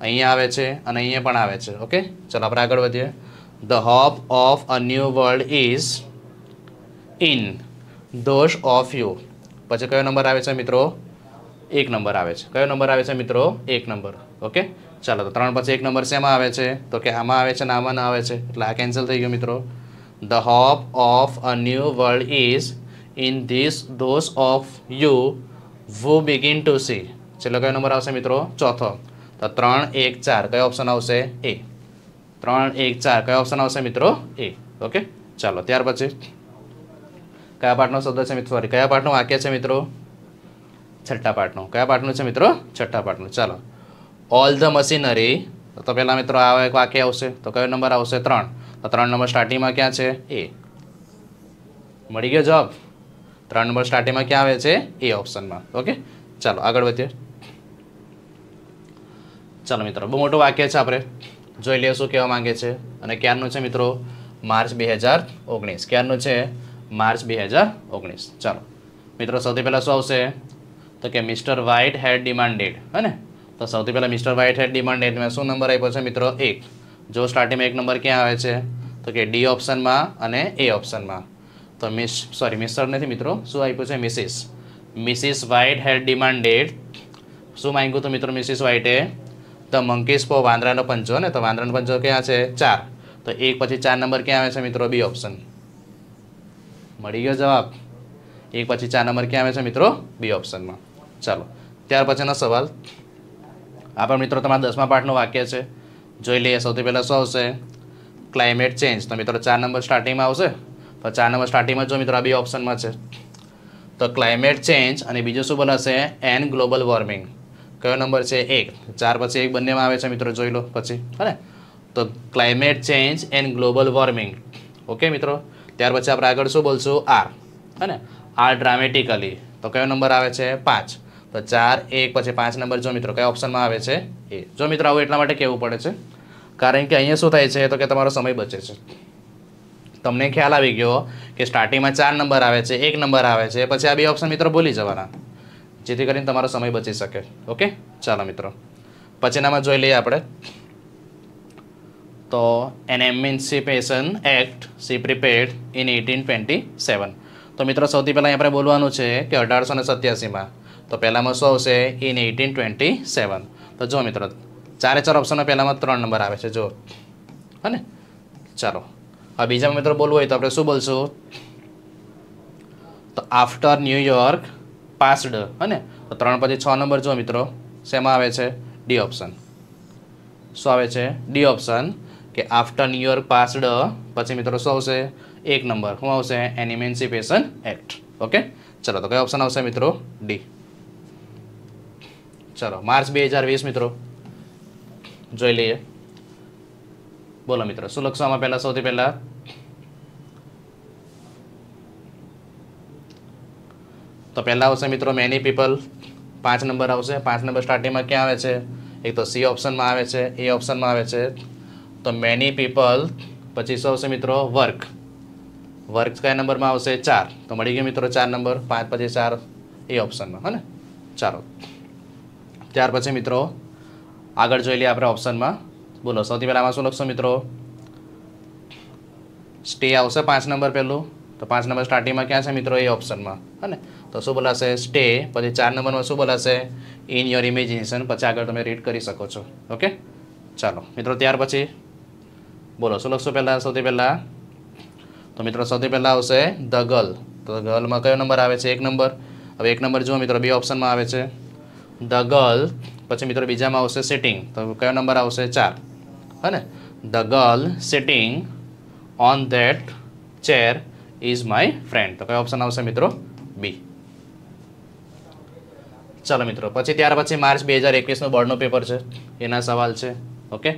અહીંયા આવે છે અને અહીંયા પણ આવે છે ઓકે ચલો આપણે આગળ વધીએ the hope of a new world is in those of you પછી કયો નંબર આવે છે મિત્રો એક નંબર આવે છે કયો નંબર આવે છે મિત્રો એક નંબર ઓકે ચાલો તો ત્રણ પછી એક નંબર શેમાં આવે છે તો કે આમાં આવે છે ને આમાં ના આવે છે એટલે આ કેન્સલ થઈ ગયું મિત્રો the hope of a new world is in this those of you who begin to see છેલ્લો કયો નંબર આવશે મિત્રો ચોથો તો ત્રણ એક ચાર કયો ઓપ્શન આવશે એ ત્રણ એક ચાર કયો ઓપ્શન આવશે મિત્રો એ ઓકે ચાલો ત્યાર પછી કયા પાઠનો શબ્દ છે મિત્રો કયા પાઠનું વાક્ય છે મિત્રો છઠ્ઠા પાઠનું કયા પાઠનું છે મિત્રો છઠ્ઠા પાઠનું ચાલો ઓલ ધ મશીનરી તો પહેલાં મિત્રો આવા એક વાક્ય આવશે તો કયો નંબર આવશે ત્રણ તો ત્રણ નંબર સ્ટાર્ટિંગમાં ક્યાં છે એ મળી ગયો જવાબ ત્રણ નંબર સ્ટાર્ટિંગમાં ક્યાં આવે છે એ ઓપ્શનમાં ઓકે ચાલો આગળ વધીએ ચાલો મિત્રો બહુ મોટું વાક્ય છે આપણે જોઈ લઈએ શું કહેવા માંગે છે અને ક્યારનું છે મિત્રો માર્ચ બે હજાર ઓગણીસ ક્યારનું છે માર્ચ બે હજાર ઓગણીસ ચાલો મિત્રો સૌથી પહેલાં શું આવશે તો કે મિસ્ટર વ્હાઇટ હેડ ડિમાન્ડેડ હે ને તો સૌથી પહેલાં મિસ્ટર વ્હાઇટ હેડ ડિમાન્ડેડ મેં શું નંબર આપ્યો છે મિત્રો એક જો સ્ટાર્ટિંગમાં એક નંબર ક્યાં આવે છે તો કે ડી ઓપ્શનમાં અને એ ઓપ્શનમાં તો મિસ સોરી મિસ્ટર નથી મિત્રો શું આપ્યું છે Mrs Mrs White had demanded શું માંગ્યું તો મિત્રો મિસિસ વ્હાઇટે ધ મંકીસ પો વાંદરાનો પણ જો ને તો વાંદરાનો જો ક્યાં છે ચાર તો એક પછી ચાર નંબર ક્યાં આવે છે મિત્રો બી ઓપ્શન મળી ગયો જવાબ એક પછી ચાર નંબર ક્યાં આવે છે મિત્રો બી ઓપ્શનમાં ચાલો ત્યાર પછીનો સવાલ આપણા મિત્રો તમારા દસમા પાઠનું વાક્ય છે જોઈ લઈએ સૌથી પહેલાં શું આવશે ક્લાઇમેટ ચેન્જ તો મિત્રો ચાર નંબર સ્ટાર્ટિંગમાં આવશે તો ચાર નંબર સ્ટાર્ટિંગમાં જો મિત્રો આ બી ઓપ્શનમાં છે તો ક્લાઇમેટ ચેન્જ અને બીજું શું બોલાશે એન ગ્લોબલ વોર્મિંગ કયો નંબર છે એક ચાર પછી એક બંનેમાં આવે છે મિત્રો જોઈ લો પછી હે તો climate change and global warming okay મિત્રો ત્યાર પછી આપણે આગળ શું બોલશું આર હે આર ડ્રામેટિકલી તો કયો નંબર આવે છે પાંચ તો ચાર એક પછી પાંચ નંબર જો મિત્રો કયા ઓપ્શનમાં આવે છે એ જો મિત્રો આવું એટલા માટે કહેવું પડે છે કારણ કે અહીંયા શું થાય છે તો કે તમારો સમય બચે છે તમને ખ્યાલ આવી ગયો કે સ્ટાર્ટિંગમાં ચાર નંબર આવે છે એક નંબર આવે છે પછી આ બે ઓપ્શન મિત્રો ભૂલી જવાના જેથી કરીને તમારો સમય બચી શકે ઓકે ચાલો મિત્રો પછીનામાં જોઈ લઈએ આપણે તો an emancipation act she prepared in eighteen twenty seven તો મિત્રો સૌથી પહેલાં આપણે બોલવાનું છે કે અઢારસો ને સત્યાસીમાં તો પહેલાંમાં શું આવશે ઇન એટીન ટ્વેન્ટી સેવન તો જો મિત્રો ચારે ચાર ઓપ્શનમાં પહેલાંમાં ત્રણ નંબર આવે છે જો હને ચાલો હવે બીજામાં મિત્રો બોલવું હોય તો આપણે શું બોલશું તો આફ્ટર ન્યુયોર્ક પાસ્ડ હને તો ત્રણ પછી છ નંબર જો મિત્રો શેમાં આવે છે ડી ઓપ્શન શું આવે છે ડી ઓપ્શન કે આફ્ટર ન્યુ પાસ્ડ પછી મિત્રો શું આવશે એક નંબર શું આવશે એન ઇમેન્સિપેશન એક્ટ ઓકે ચલો તો કયો ઓપ્શન આવશે મિત્રો ડી ચલો માર્ચ બે હજાર વીસ મિત્રો જોઈ લઈએ બોલો મિત્રો શું લખશો આમાં પહેલાં સૌથી પહેલાં તો પહેલાં આવશે મિત્રો મેની પીપલ પાંચ નંબર આવશે પાંચ નંબર સ્ટાર્ટિંગમાં ક્યાં આવે છે એક તો સી ઓપ્શનમાં આવે છે એ ઓપ્શનમાં આવે છે તો મેની પીપલ પછી શું આવશે મિત્રો વર્ક વર્ક કયા નંબરમાં આવશે ચાર તો મળી ગયો મિત્રો ચાર નંબર પાંચ પછી ચાર એ ઓપ્શનમાં હે ને ચાલો ત્યાર પછી મિત્રો આગળ જોઈ લઈએ આપણે ઓપ્શનમાં બોલો સૌથી પહેલાં આમાં શું લખશો મિત્રો સ્ટે આવશે પાંચ નંબર પહેલું તો પાંચ નંબર સ્ટાર્ટિંગમાં ક્યાં છે મિત્રો એ ઓપ્શનમાં હે ને તો શું બોલાશે સ્ટે પછી ચાર નંબરમાં શું બોલાશે ઇન યોર ઇમેજિનેશન પછી આગળ તમે રીડ કરી શકો છો ઓકે ચાલો મિત્રો ત્યાર પછી બોલો શું લખશો પહેલાં સૌથી પહેલાં તો મિત્રો સૌથી પહેલાં આવશે ધ ગર્લ તો ગર્લમાં કયો નંબર આવે છે એક નંબર હવે એક નંબર જુઓ મિત્રો બે ઓપ્શનમાં આવે છે ધ ગર્લ પછી મિત્રો બીજામાં આવશે સિટિંગ તો કયો નંબર આવશે ચાર હે ને the girl sitting on that chair is my friend તો કયો ઓપ્શન આવશે મિત્રો બી ચાલો મિત્રો પછી ત્યાર પછી માર્ચ બે હજાર એકવીસનું બોર્ડનું પેપર છે એના સવાલ છે ઓકે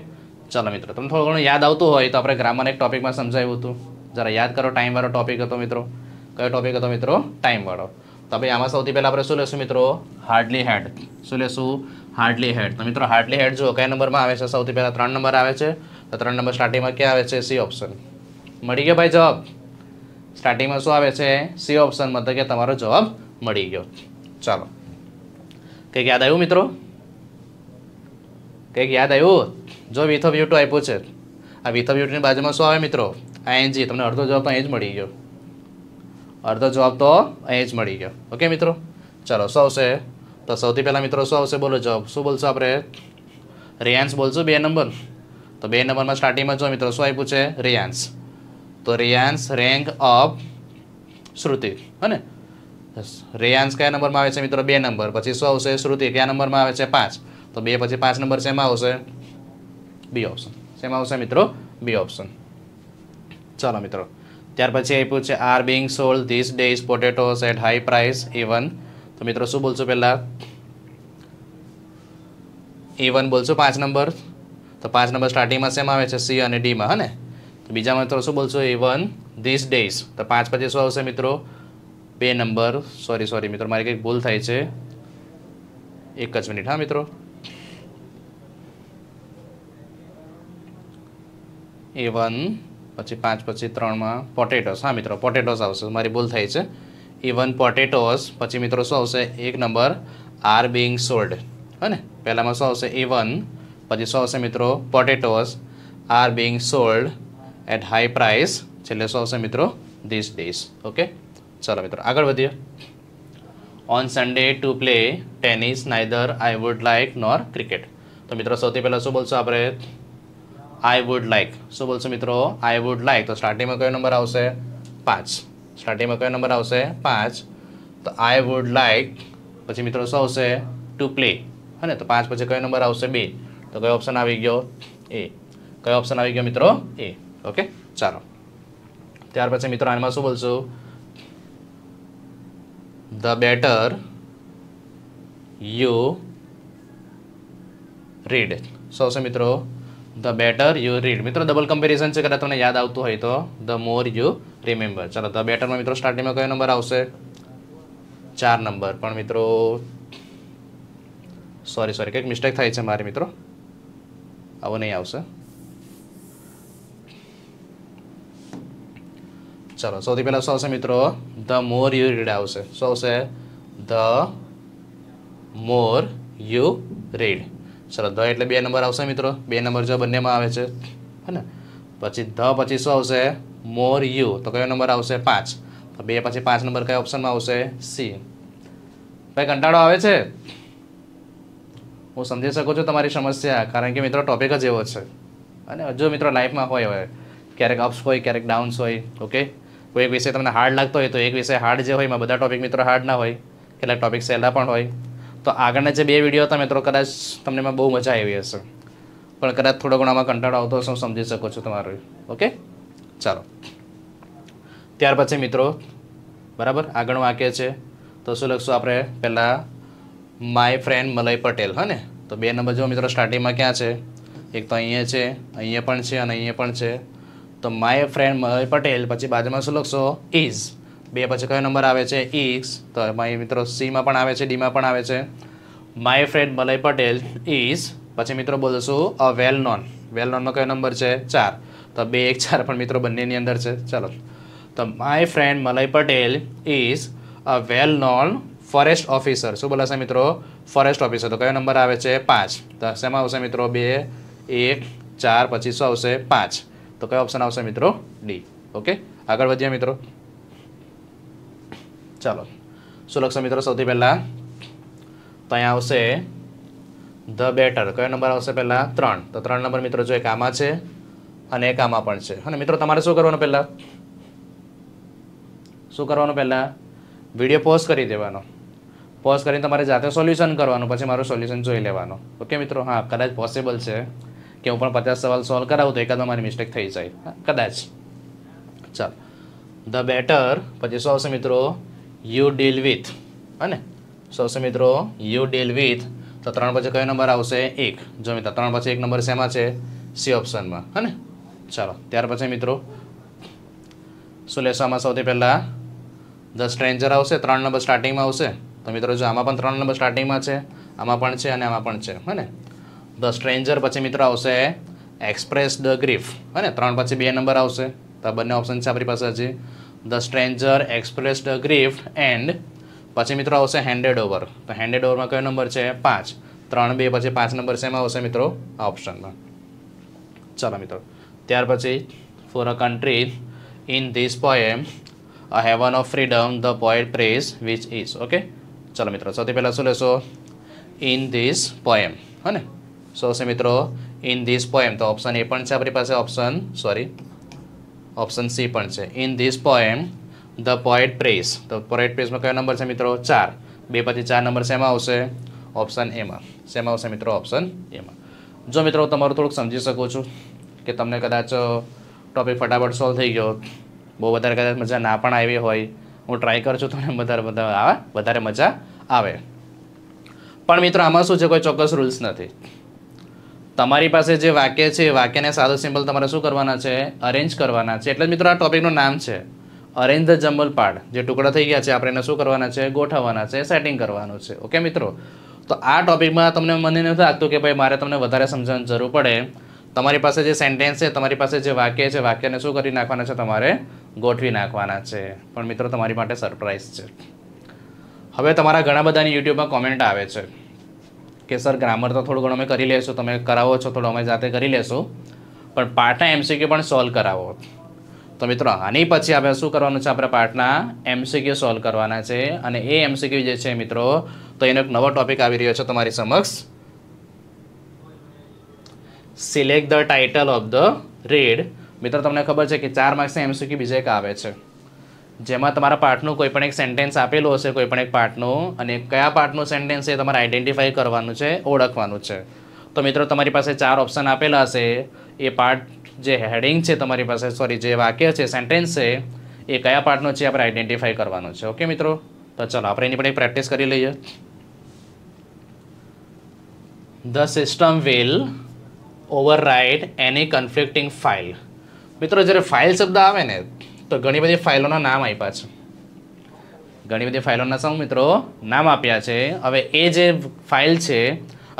ચાલો મિત્રો તમને થોડું ઘણું યાદ આવતું હોય તો આપણે ગ્રામર એક ટોપિકમાં સમજાવ્યું હતું જરા યાદ કરો ટાઈમવાળો ટોપિક હતો મિત્રો કયો ટોપિક હતો મિત્રો ટાઈમવાળો તો ભાઈ આમાં સૌથી પહેલાં આપણે શું લેશું મિત્રો હાર્ડલી હેડ શું લેશું હાર્ડલી હેડ તો મિત્રો હાર્ડલી હેડ જો કયા નંબરમાં આવે છે સૌથી પહેલાં ત્રણ નંબર આવે છે તો ત્રણ નંબર સ્ટાર્ટિંગમાં ક્યાં આવે છે સી ઓપ્શન મળી ગયો ભાઈ જવાબ સ્ટાર્ટિંગમાં શું આવે છે સી ઓપ્શન મતલબ કે તમારો જવાબ મળી ગયો ચાલો કંઈક યાદ આવ્યું મિત્રો કંઈક યાદ આવ્યું જો વિથ ઓફ યુ ટુ આપ્યું છે આ વિથ ઓફ યુટની બાજુમાં શું આવે મિત્રો આઈએનજી તમને અડધો જવાબ તો અહીં જ મળી ગયો અડધો જવાબ તો અહીં જ મળી ગયો ઓકે મિત્રો ચાલો શું આવશે તો સૌથી પહેલાં મિત્રો શું આવશે બોલો જવાબ શું બોલશો આપણે રિયાન્સ બોલશું બે નંબર તો બે નંબરમાં સ્ટાર્ટિંગમાં જો મિત્રો શું આપ્યું છે રિયાન્સ તો રિયાન્સ રેન્ક ઓફ શ્રુતિ હે ને રેયાન્સ કયા નંબરમાં આવે છે મિત્રો બે નંબર પછી શું આવશે શ્રુતિ કયા નંબરમાં આવે છે પાંચ તો બે પછી પાંચ નંબર શેમાં આવશે બી ઓપ્શન શેમાં આવશે મિત્રો બી ઓપ્શન ચાલો મિત્રો ત્યાર પછી આપ્યું છે are being sold these days potatoes at high price even તો મિત્રો શું બોલશું પહેલાં ઇવન બોલશું પાંચ નંબર તો પાંચ નંબર સ્ટાર્ટિંગમાં શેમાં આવે છે સી અને ડીમાં હા ને તો બીજા મિત્રો શું બોલશું ઇવન ધીસ ડેઝ તો પાંચ પછી શું આવશે મિત્રો બે નંબર સોરી સોરી મિત્રો મારી કંઈક ભૂલ થાય છે એક જ મિનિટ હા મિત્રો એ વન પછી પાંચ પછી ત્રણમાં પોટેટોસ હા મિત્રો પોટેટોસ આવશે મારી ભૂલ થઈ છે એ વન પોટેટોસ પછી મિત્રો શું આવશે એક નંબર આર બિંગ સોલ્ડ હે ને પહેલાંમાં શું આવશે એ વન પછી શું આવશે મિત્રો potatoes are being sold at high price છેલ્લે શું આવશે મિત્રો ધીસ ડીસ ઓકે ચાલો મિત્રો આગળ વધીએ on Sunday to play tennis neither I would like nor cricket તો મિત્રો સૌથી પહેલાં શું બોલશો આપણે આઈ વુડ લાઇક શું બોલશો મિત્રો આઈ વુડ લાઇક તો સ્ટાર્ટિંગમાં કયો નંબર આવશે પાંચ સ્ટાર્ટિંગમાં કયો નંબર આવશે પાંચ તો આઈ વુડ લાઇક પછી મિત્રો શું આવશે ટુ પ્લે હને તો પાંચ પછી કયો નંબર આવશે બે તો કયો ઓપ્શન આવી ગયો એ કયો ઓપ્શન આવી ગયો મિત્રો એ ઓકે ચાલો ત્યાર પછી મિત્રો આમાં શું બોલશું the better you રીડ સો છે મિત્રો ધ બેટર યુ રીડ મિત્રો ડબલ કમ્પેરિઝન છે કદાચ તમને યાદ આવતું હોય તો ધ મોર યુ રિમેમ્બર ચાલો ધ બેટરમાં મિત્રો સ્ટાર્ટિંગમાં કયો નંબર આવશે ચાર નંબર પણ મિત્રો સોરી સોરી કંઈક મિસ્ટેક થાય છે મારી મિત્રો આવો નહીં આવશે ચલો સૌથી પહેલાં શું આવશે મિત્રો ધ મોર યુ રીડ આવશે શું આવશે ધ મોર યુ રીડ ચલો ધ એટલે બે નંબર આવશે મિત્રો બે નંબર જો બંનેમાં આવે છે હે ને પછી ધ પછી શું આવશે મોર યુ તો કયો નંબર આવશે પાંચ તો બે પછી પાંચ નંબર કયા ઓપ્શનમાં આવશે સી ભાઈ કંટાળો આવે છે હું સમજી શકું છું તમારી સમસ્યા કારણ કે મિત્રો ટોપિક જ એવો છે અને હજુ મિત્રો લાઈફમાં હોય હોય ક્યારેક અપ્સ હોય ક્યારેક ડાઉન્સ હોય ઓકે કોઈ એક વિષય તમને હાર્ડ લાગતો હોય તો એક વિષય હાર્ડ જે હોય એમાં બધા ટોપિક મિત્રો હાર્ડ ના હોય કેટલાક ટોપિક સહેલા પણ હોય તો આગળના જે બે વિડીયો હતા મિત્રો કદાચ તમને એમાં બહુ મજા આવી હશે પણ કદાચ થોડો આમાં કંટાળો આવતો હશે હું સમજી શકું છું તમારું ઓકે ચાલો ત્યાર પછી મિત્રો બરાબર આગળનું વાક્ય છે તો શું લખશું આપણે પહેલાં માય ફ્રેન્ડ મલય પટેલ હા ને તો બે નંબર જો મિત્રો સ્ટાર્ટિંગમાં ક્યાં છે એક તો અહીંયા છે અહીંયા પણ છે અને અહીંયા પણ છે તો માય ફ્રેન્ડ મય પટેલ પછી બાજુમાં શું લખશો ઇઝ બે પછી કયો નંબર આવે છે ઇક્સ તો એમાં મિત્રો સીમાં પણ આવે છે ડીમાં પણ આવે છે my friend Malay Patel is પછી મિત્રો બોલશું અ વેલ નોન વેલ નોનનો કયો નંબર છે ચાર તો બે એક ચાર પણ મિત્રો બંનેની અંદર છે ચાલો તો my friend Malay Patel is a well known forest officer શું બોલાશે મિત્રો ફોરેસ્ટ ઓફિસર તો કયો નંબર આવે છે પાંચ તો શેમાં આવશે મિત્રો બે એક ચાર પછી શું આવશે પાંચ તો કયો ઓપ્શન આવશે મિત્રો ડી ઓકે આગળ વધીએ મિત્રો ચાલો શું લખશે મિત્રો સૌથી પહેલાં તો અહીંયા આવશે ધ બેટર કયો નંબર આવશે પહેલાં ત્રણ તો ત્રણ નંબર મિત્રો જો એક આમાં છે અને એક આમાં પણ છે અને મિત્રો તમારે શું કરવાનું પહેલાં શું કરવાનું પહેલાં વિડીયો પોઝ કરી દેવાનો પોઝ કરીને તમારે જાતે સોલ્યુશન કરવાનું પછી મારું સોલ્યુશન જોઈ લેવાનું ઓકે મિત્રો હા કદાચ પોસિબલ છે કે હું પણ પચાસ સવાલ સોલ્વ કરાવું તો એકાદ મારી મિસ્ટેક થઈ જાય કદાચ ચાલો ધ બેટર પછી સો મિત્રો યુ ડીલ વિથ હને સો મિત્રો યુ ડીલ વિથ તો ત્રણ પછી કયો નંબર આવશે એક જો મિત્ર ત્રણ પછી એક નંબર શેમાં છે સી ઓપ્શનમાં હને ચાલો ત્યાર પછી મિત્રો શું લેશોમાં સૌથી પહેલાં ધ સ્ટ્રેન્જર આવશે ત્રણ નંબર સ્ટાર્ટિંગમાં આવશે તો મિત્રો જો આમાં પણ ત્રણ નંબર સ્ટાર્ટિંગમાં છે આમાં પણ છે અને આમાં પણ છે હને ધ સ્ટ્રેન્જર પછી મિત્રો આવશે એક્સપ્રેસ ધ ગ્રીફ અને ત્રણ પછી બે નંબર આવશે તો બંને ઓપ્શન છે આપણી પાસે હજી the stranger express the grief and પછી મિત્રો આવશે હેન્ડેડ ઓવર તો હેન્ડેડ ઓવરમાં કયો નંબર છે પાંચ ત્રણ બે પછી પાંચ નંબર છે એમાં આવશે મિત્રો ઓપ્શનમાં ચાલો મિત્રો ત્યાર પછી for a country in this poem a heaven of freedom the poet praise which is okay ચાલો મિત્રો સૌથી પહેલાં શું લેશો ઇન ધીસ પોએમ હોને સો છે મિત્રો ઇન ધીસ પોએમ તો ઓપ્શન એ પણ છે આપણી પાસે ઓપ્શન સોરી ઓપ્શન સી પણ છે in this poem the poet praise તો પોએટ પ્રેસમાં કયો નંબર છે મિત્રો ચાર બે પછી ચાર નંબર શેમાં આવશે ઓપ્શન એમાં શેમાં આવશે મિત્રો ઓપ્શન એમાં જો મિત્રો તમારું થોડુંક સમજી શકું છું કે તમને કદાચ ટોપિક ફટાફટ સોલ્વ થઈ ગયો બહુ વધારે કદાચ મજા ના પણ આવી હોય હું ટ્રાય કરું છું તમને વધારે વધારે વધારે મજા આવે પણ મિત્રો આમાં શું છે કોઈ ચોક્કસ રૂલ્સ નથી તમારી પાસે જે વાક્ય છે એ વાક્યને સાદો સિમ્પલ તમારે શું કરવાના છે અરેન્જ કરવાના છે એટલે મિત્રો આ ટોપિકનું નામ છે અરેન્જ ધ જમ્બલ પાર્ટ જે ટુકડા થઈ ગયા છે આપણે એને શું કરવાના છે ગોઠવવાના છે સેટિંગ કરવાનું છે ઓકે મિત્રો તો આ ટોપિકમાં તમને મને નથી લાગતું કે ભાઈ મારે તમને વધારે સમજવાની જરૂર પડે તમારી પાસે જે સેન્ટેન્સ છે તમારી પાસે જે વાક્ય છે વાક્યને શું કરી નાખવાના છે તમારે ગોઠવી નાખવાના છે પણ મિત્રો તમારી માટે સરપ્રાઇઝ છે હવે તમારા ઘણા બધાની યુટ્યુબમાં કોમેન્ટ આવે છે કે સર ગ્રામર તો થોડું ઘણું અમે કરી લેશું તમે કરાવો છો થોડું અમે જાતે કરી લેશું પણ પાર્ટના એમસીક્યુ પણ સોલ્વ કરાવો તો મિત્રો આની પછી આપણે શું કરવાનું છે આપણે પાર્ટના એમસીક્યુ સોલ્વ કરવાના છે અને એ એમસીક્યુ જે છે મિત્રો તો એનો એક નવો ટોપિક આવી રહ્યો છે તમારી સમક્ષ select the title of the read મિત્રો તમને ખબર છે કે ચાર માર્ક્સના એમસીક્યુ બીજે એક આવે છે જેમાં તમારા પાઠનું કોઈ પણ એક સેન્ટેન્સ આપેલું હશે કોઈ પણ એક પાઠનું અને કયા પાઠનું સેન્ટેન્સ એ તમારે આઈડેન્ટિફાઈ કરવાનું છે ઓળખવાનું છે તો મિત્રો તમારી પાસે ચાર ઓપ્શન આપેલા હશે એ પાઠ જે હેડિંગ છે તમારી પાસે સોરી જે વાક્ય છે સેન્ટેન્સ છે એ કયા પાઠનો છે આપણે આઈડેન્ટિફાઈ કરવાનું છે ઓકે મિત્રો તો ચાલો આપણે એની પણ એક પ્રેક્ટિસ કરી લઈએ the system will override any conflicting file મિત્રો જ્યારે ફાઇલ શબ્દ આવે ને તો ઘણી બધી ફાઇલોના નામ આપ્યા છે ઘણી બધી ફાઇલોના સૌ મિત્રો નામ આપ્યા છે હવે એ જે ફાઇલ છે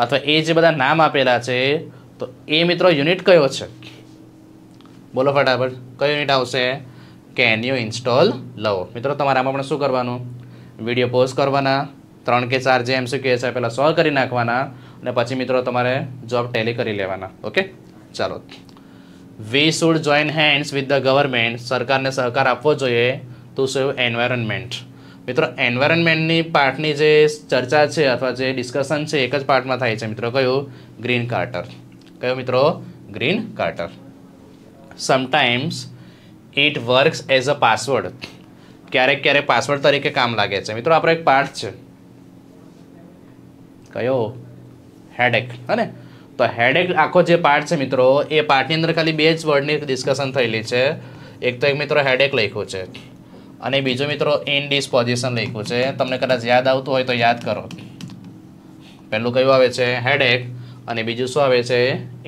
અથવા એ જે બધા નામ આપેલા છે તો એ મિત્રો યુનિટ કયો છે બોલો ફટાફટ કયો યુનિટ આવશે કેન યુ ઇન્સ્ટોલ લવ મિત્રો તમારામાં પણ શું કરવાનું વિડીયો પોઝ કરવાના ત્રણ કે ચાર જે એમસીક્યુ છે પહેલાં સોલ્વ કરી નાખવાના અને પછી મિત્રો તમારે જોબ ટેલી કરી લેવાના ઓકે ચાલો we should join hands with the government સરકારને સહકાર આપવો જોઈએ તો શું એન્વાયરમેન્ટ મિત્રો એન્વાયરમેન્ટની પાર્ટની જે ચર્ચા છે અથવા જે ડિસ્કશન છે એક જ પાર્ટમાં થાય છે મિત્રો કયો ગ્રીન કાર્ટર કયો મિત્રો green carter sometimes it works as a password ક્યારેક ક્યારેક પાસવર્ડ તરીકે કામ લાગે છે મિત્રો આપણો એક પાર્ટ છે કયો હેડેક હે ને તો હેડેક આખો જે પાર્ટ છે મિત્રો એ પાર્ટની અંદર ખાલી બે જ વર્ડની ડિસ્કશન થયેલી છે એક તો એક મિત્રો હેડેક લખ્યું છે અને બીજો મિત્રો ઇનડિસ્પોઝિશન લખ્યું છે તમને કદાચ યાદ આવતું હોય તો યાદ કરો પહેલું કયું આવે છે હેડેક અને બીજું શું આવે છે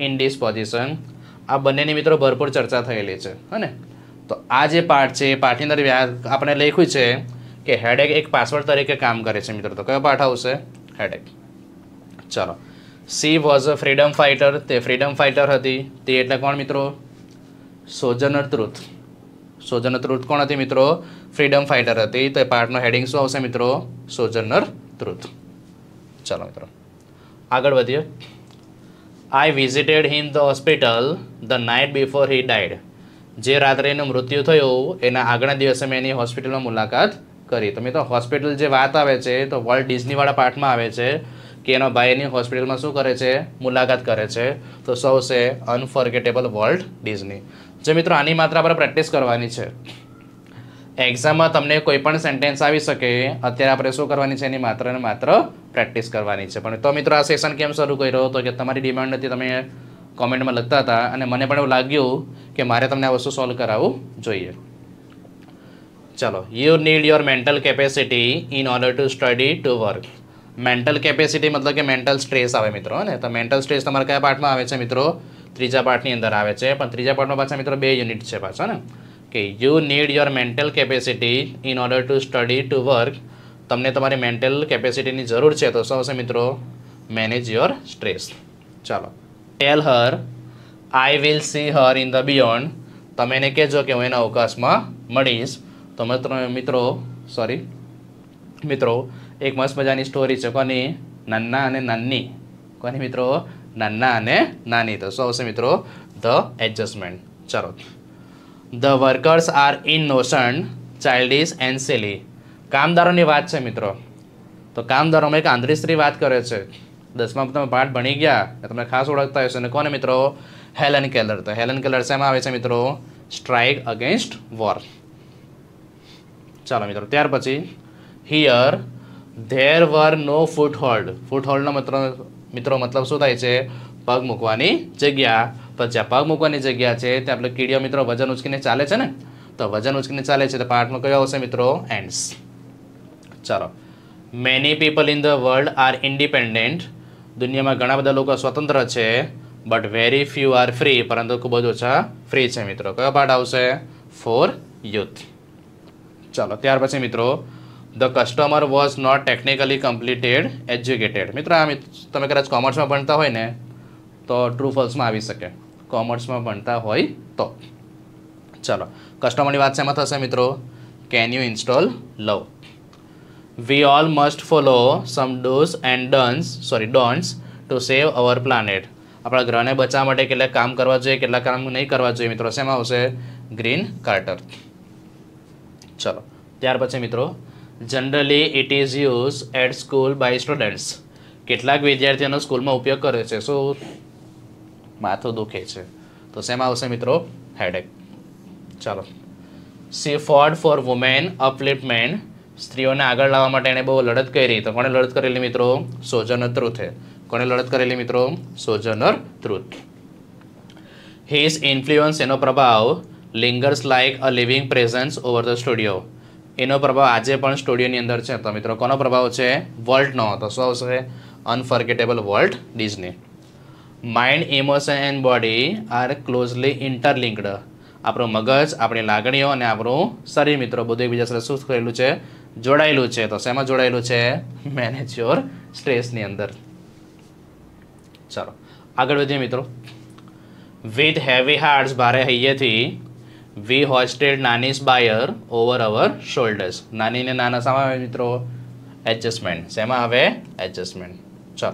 ઇનડિસ્પોઝિશન આ બંનેની મિત્રો ભરપૂર ચર્ચા થયેલી છે હને તો આ જે પાર્ટ છે એ પાર્ટની અંદર આપણે લખ્યું છે કે હેડેક એક પાસવર્ડ તરીકે કામ કરે છે મિત્રો તો કયો પાઠ આવશે હેડેક ચલો she was a freedom fighter તે ફ્રીડમ ફાઇટર હતી તે એટલે કોણ મિત્રો સોજનર ટ્રુથ સોજનર ટ્રુથ કોણ હતી મિત્રો ફ્રીડમ ફાઇટર હતી તો એ પાર્ટનો હેડિંગ શું આવશે મિત્રો સોજનર ટ્રુથ ચાલો મિત્રો આગળ વધીએ I visited him the hospital the night before he died જે રાત્રે એનું મૃત્યુ થયું એના આગળના દિવસે મેં એની હોસ્પિટલમાં મુલાકાત કરી તો મિત્રો હોસ્પિટલ જે વાત આવે છે તો વર્લ્ડ ડિઝનીવાળા પાર્ટમાં આવે છે કે એના ભાઈની હોસ્પિટલમાં શું કરે છે મુલાકાત કરે છે તો સૌ છે અનફોર્ગેટેબલ વર્લ્ડ ડિઝની જે મિત્રો આની માત્ર આપણે પ્રેક્ટિસ કરવાની છે એક્ઝામમાં તમને કોઈ પણ સેન્ટેન્સ આવી શકે અત્યારે આપણે શું કરવાની છે એની માત્ર ને માત્ર પ્રેક્ટિસ કરવાની છે પણ તો મિત્રો આ સેશન કેમ શરૂ કર્યો તો કે તમારી ડિમાન્ડ હતી તમે કોમેન્ટમાં લખતા હતા અને મને પણ એવું લાગ્યું કે મારે તમને આ વસ્તુ સોલ્વ કરાવવું જોઈએ ચલો you need your mental capacity in order to study to work mental capacity મતલબ કે મેન્ટલ સ્ટ્રેસ આવે મિત્રો ને તો મેન્ટલ સ્ટ્રેસ તમારા કયા પાર્ટમાં આવે છે મિત્રો ત્રીજા પાર્ટની અંદર આવે છે પણ ત્રીજા પાર્ટમાં પાછા મિત્રો બે યુનિટ છે પાછા ને કે you need your mental capacity in order to study to work તમને તમારી મેન્ટલ કેપેસિટીની જરૂર છે તો શું હશે મિત્રો મેનેજ યોર સ્ટ્રેસ ચાલો tell her I will see her in the beyond તમે એને કહેજો કે હું એના અવકાશમાં મળીશ તો મિત્રો મિત્રો સોરી મિત્રો એક મસ્ત મજાની સ્ટોરી છે કોની નન્ના અને નાની કોની મિત્રો નન્ના અને નાની તો શું આવશે મિત્રો ધ એડજસ્ટમેન્ટ ચલો the workers are in notion childish and sally કામદારોની વાત છે મિત્રો તો કામદારોમાં એક આંધ્રી સ્ત્રી વાત કરે છે દસમા તમે પાઠ ભણી ગયા તમને ખાસ ઓળખતા હશે અને કોને મિત્રો હેલન કેલર તો હેલન કેલર શેમાં આવે છે મિત્રો સ્ટ્રાઇક અગેન્સ્ટ વોર ચાલો મિત્રો ત્યાર પછી here there where no foothold ફૂટ હોલ્ડનો મિત્રો મિત્રો મતલબ શું થાય છે પગ મૂકવાની જગ્યા પછી આ પગ મૂકવાની જગ્યા છે ત્યાં આપણે કીડીઓ મિત્રો વજન ઉચકીને ચાલે છે ને તો વજન ઉચકીને ચાલે છે તો પાઠનો કયો આવશે મિત્રો એન્ડ્સ ચાલો many people in the world are independent દુનિયામાં ઘણા બધા લોકો સ્વતંત્ર છે but very few are free પરંતુ ખૂબ જ ઓછા ફ્રી છે મિત્રો કયો પાર્ટ આવશે ફોર યુથ ચાલો ત્યાર પછી મિત્રો the customer was not technically completed educated મિત્રો આ તમે કદાચ કોમર્સમાં ભણતા હોય ને તો ટ્રુ આવી શકે કોમર્સમાં ભણતા હોય તો ચલો કસ્ટમરની વાત શેમાં થશે મિત્રો can you install love we all must follow some dos and dons sorry don'ts to save our planet આપણા ગ્રહને બચાવવા માટે કેટલા કામ કરવા જોઈએ કેટલા કામ નહીં કરવા જોઈએ મિત્રો શેમાં આવશે ગ્રીન કાર્ટર ચલો ત્યાર પછી મિત્રો generally it is use at school by students કેટલાક વિદ્યાર્થીઓનો સ્કૂલમાં ઉપયોગ કરે છે શું માથું દુખે છે તો શેમાં આવશે મિત્રો હેડેક ચાલો see ford for women upliftment સ્ત્રીઓને આગળ લાવવા માટે એણે બહુ લડત કરી તો કોણે લડત કરેલી મિત્રો સોજનર ટ્રુથે કોને લડત કરેલી મિત્રો સોજનર ટ્રુથ હિઝ ઇન્ફ્લુઅન્સ એનો પ્રભાવ lingers like a living presence over the studio એનો પ્રભાવ આજે પણ સ્ટુડિયોની અંદર છે તો મિત્રો કોનો પ્રભાવ છે વર્લ્ડનો તો શું આવશે unforgettable Walt Disney mind emotion and body are closely interlinked આપણું મગજ આપણી લાગણીઓ અને આપણું શરીર મિત્રો બધું એકબીજા સાથે શું કરેલું છે જોડાયેલું છે તો શેમાં જોડાયેલું છે મેનેજ યોર સ્ટ્રેસની અંદર ચાલો આગળ વધીએ મિત્રો વિથ હેવી હાર્ટ્સ ભારે હૈયેથી વી હોસ્ટેડ નાનીસ બાયર ઓવર અવર શોલ્ડર્સ નાની ને નાના સામા આવે મિત્રો એડજસ્ટમેન્ટ શેમાં આવે એડજસ્ટમેન્ટ ચલો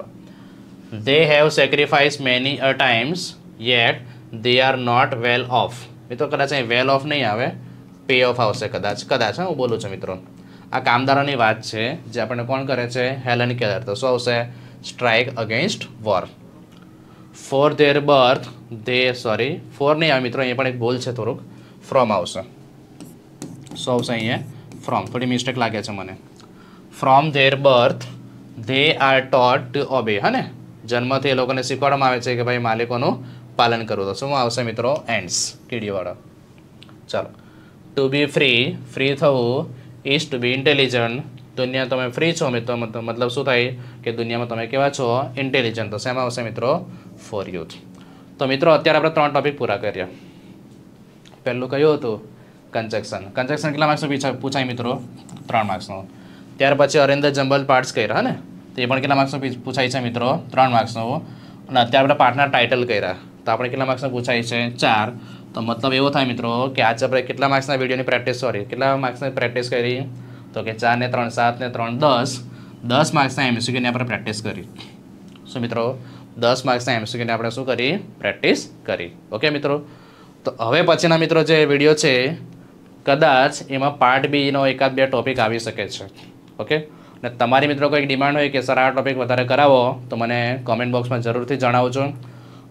they have sacrifice many a times yet they are not well off મિત્રો કદાચ અહીં વેલ ઓફ નહીં આવે પે ઓફ આવશે કદાચ કદાચ હું બોલું છું મિત્રો આ કામદારોની વાત છે જે આપણને કોણ કરે છે હેલન કેલર તો શું આવશે strike against war for their birth they sorry for નહીં આવે મિત્રો અહીં પણ એક બોલ છે થોડુંક ફ્રોમ આવશે સો આવશે અહીંયા ફ્રોમ થોડી મિસ્ટેક લાગે છે મને from their birth they are taught to obey હા જન્મથી એ લોકોને શીખવાડવામાં આવે છે કે ભાઈ માલિકોનું પાલન કરવું તો શું આવશે મિત્રો એન્ડ્સ કીડીવાળો ચાલો ટુ બી ફ્રી ફ્રી થવું ઇઝ ટુ બી ઇન્ટેલિજન્ટ દુનિયા તમે ફ્રી છો મિત્રો મતલબ શું થાય કે દુનિયામાં તમે કેવા છો ઇન્ટેલિજન્ટ તો શેમાં આવશે મિત્રો ફોર યુથ તો મિત્રો અત્યારે આપણે ત્રણ ટોપિક પૂરા કર્યા પહેલું કયું હતું કન્જેક્શન કન્જેક્શન કેટલા માર્ક્સનો પૂછાય મિત્રો ત્રણ માર્ક્સનો ત્યાર પછી અરિંદર જંબલ પાર્ટ્સ કર્યા ને તો એ પણ કેટલા માર્ક્સનો પૂછાય છે મિત્રો ત્રણ માર્ક્સનો અને અત્યારે આપણે પાર્ટના ટાઇટલ કર્યા તો આપણે કેટલા માર્ક્સનો પૂછાય છે ચાર તો મતલબ એવો થાય મિત્રો કે આજે આપણે કેટલા માર્ક્સના વિડીયોની પ્રેક્ટિસ સોરી કેટલા માર્ક્સની પ્રેક્ટિસ કરી તો કે ચાર ને ત્રણ સાત ને ત્રણ દસ દસ માર્ક્સના એમસીક્યુની આપણે પ્રેક્ટિસ કરી શું મિત્રો દસ માર્ક્સના એમસીક્યુની આપણે શું કરી પ્રેક્ટિસ કરી ઓકે મિત્રો તો હવે પછીના મિત્રો જે વિડીયો છે કદાચ એમાં પાર્ટ બીનો એકાદ બે ટોપિક આવી શકે છે ઓકે અને તમારી મિત્રો કોઈક ડિમાન્ડ હોય કે સર આ ટોપિક વધારે કરાવો તો મને કોમેન્ટ બોક્સમાં જરૂરથી જણાવજો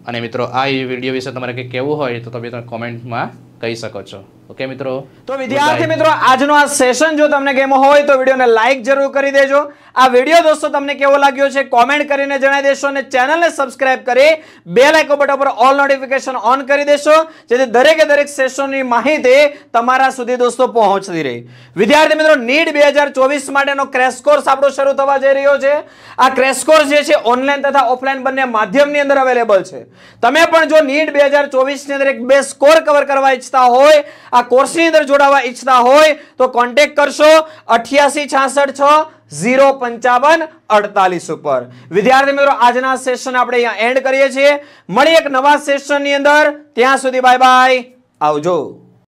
અને મિત્રો આ વિડીયો વિશે તમારે કંઈક કહેવું હોય તો તમે કોમેન્ટમાં કહી શકો છો ઓકે મિત્રો તો વિદ્યાર્થી મિત્રો આજનો આ સેશન જો તમને ગેમો હોય તો વિડીયોને લાઇક જરૂર કરી દેજો આ વિડીયો દોસ્તો તમને કેવો લાગ્યો છે કોમેન્ટ કરીને જણાવી દેશો અને ચેનલને સબસ્ક્રાઇબ કરી બે લાઇકો બટન પર ઓલ નોટિફિકેશન ઓન કરી દેશો જેથી દરેકે દરેક સેશનની માહિતી તમારા સુધી દોસ્તો પહોંચતી રહી વિદ્યાર્થી મિત્રો નીડ બે હજાર ચોવીસ માટેનો ક્રેશ કોર્સ આપણો શરૂ થવા જઈ રહ્યો છે આ ક્રેશ કોર્સ જે છે ઓનલાઈન તથા ઓફલાઈન બંને માધ્યમની અંદર અવેલેબલ છે તમે પણ જો નીડ બે હજાર ચોવીસની અંદર એક બે સ્કોર કવર કરવા ઈચ્છતા હોય આ કોર્સની અંદર જોડાવા ઈચ્છતા હોય તો કોન્ટેક કરશો અઠ્યાસી છાસઠ છ ઝીરો પંચાવન અડતાલીસ ઉપર વિદ્યાર્થી મિત્રો આજના સેશન આપણે અહીંયા એન્ડ કરીએ છીએ મળી એક નવા સેશનની અંદર ત્યાં સુધી બાય બાય આવજો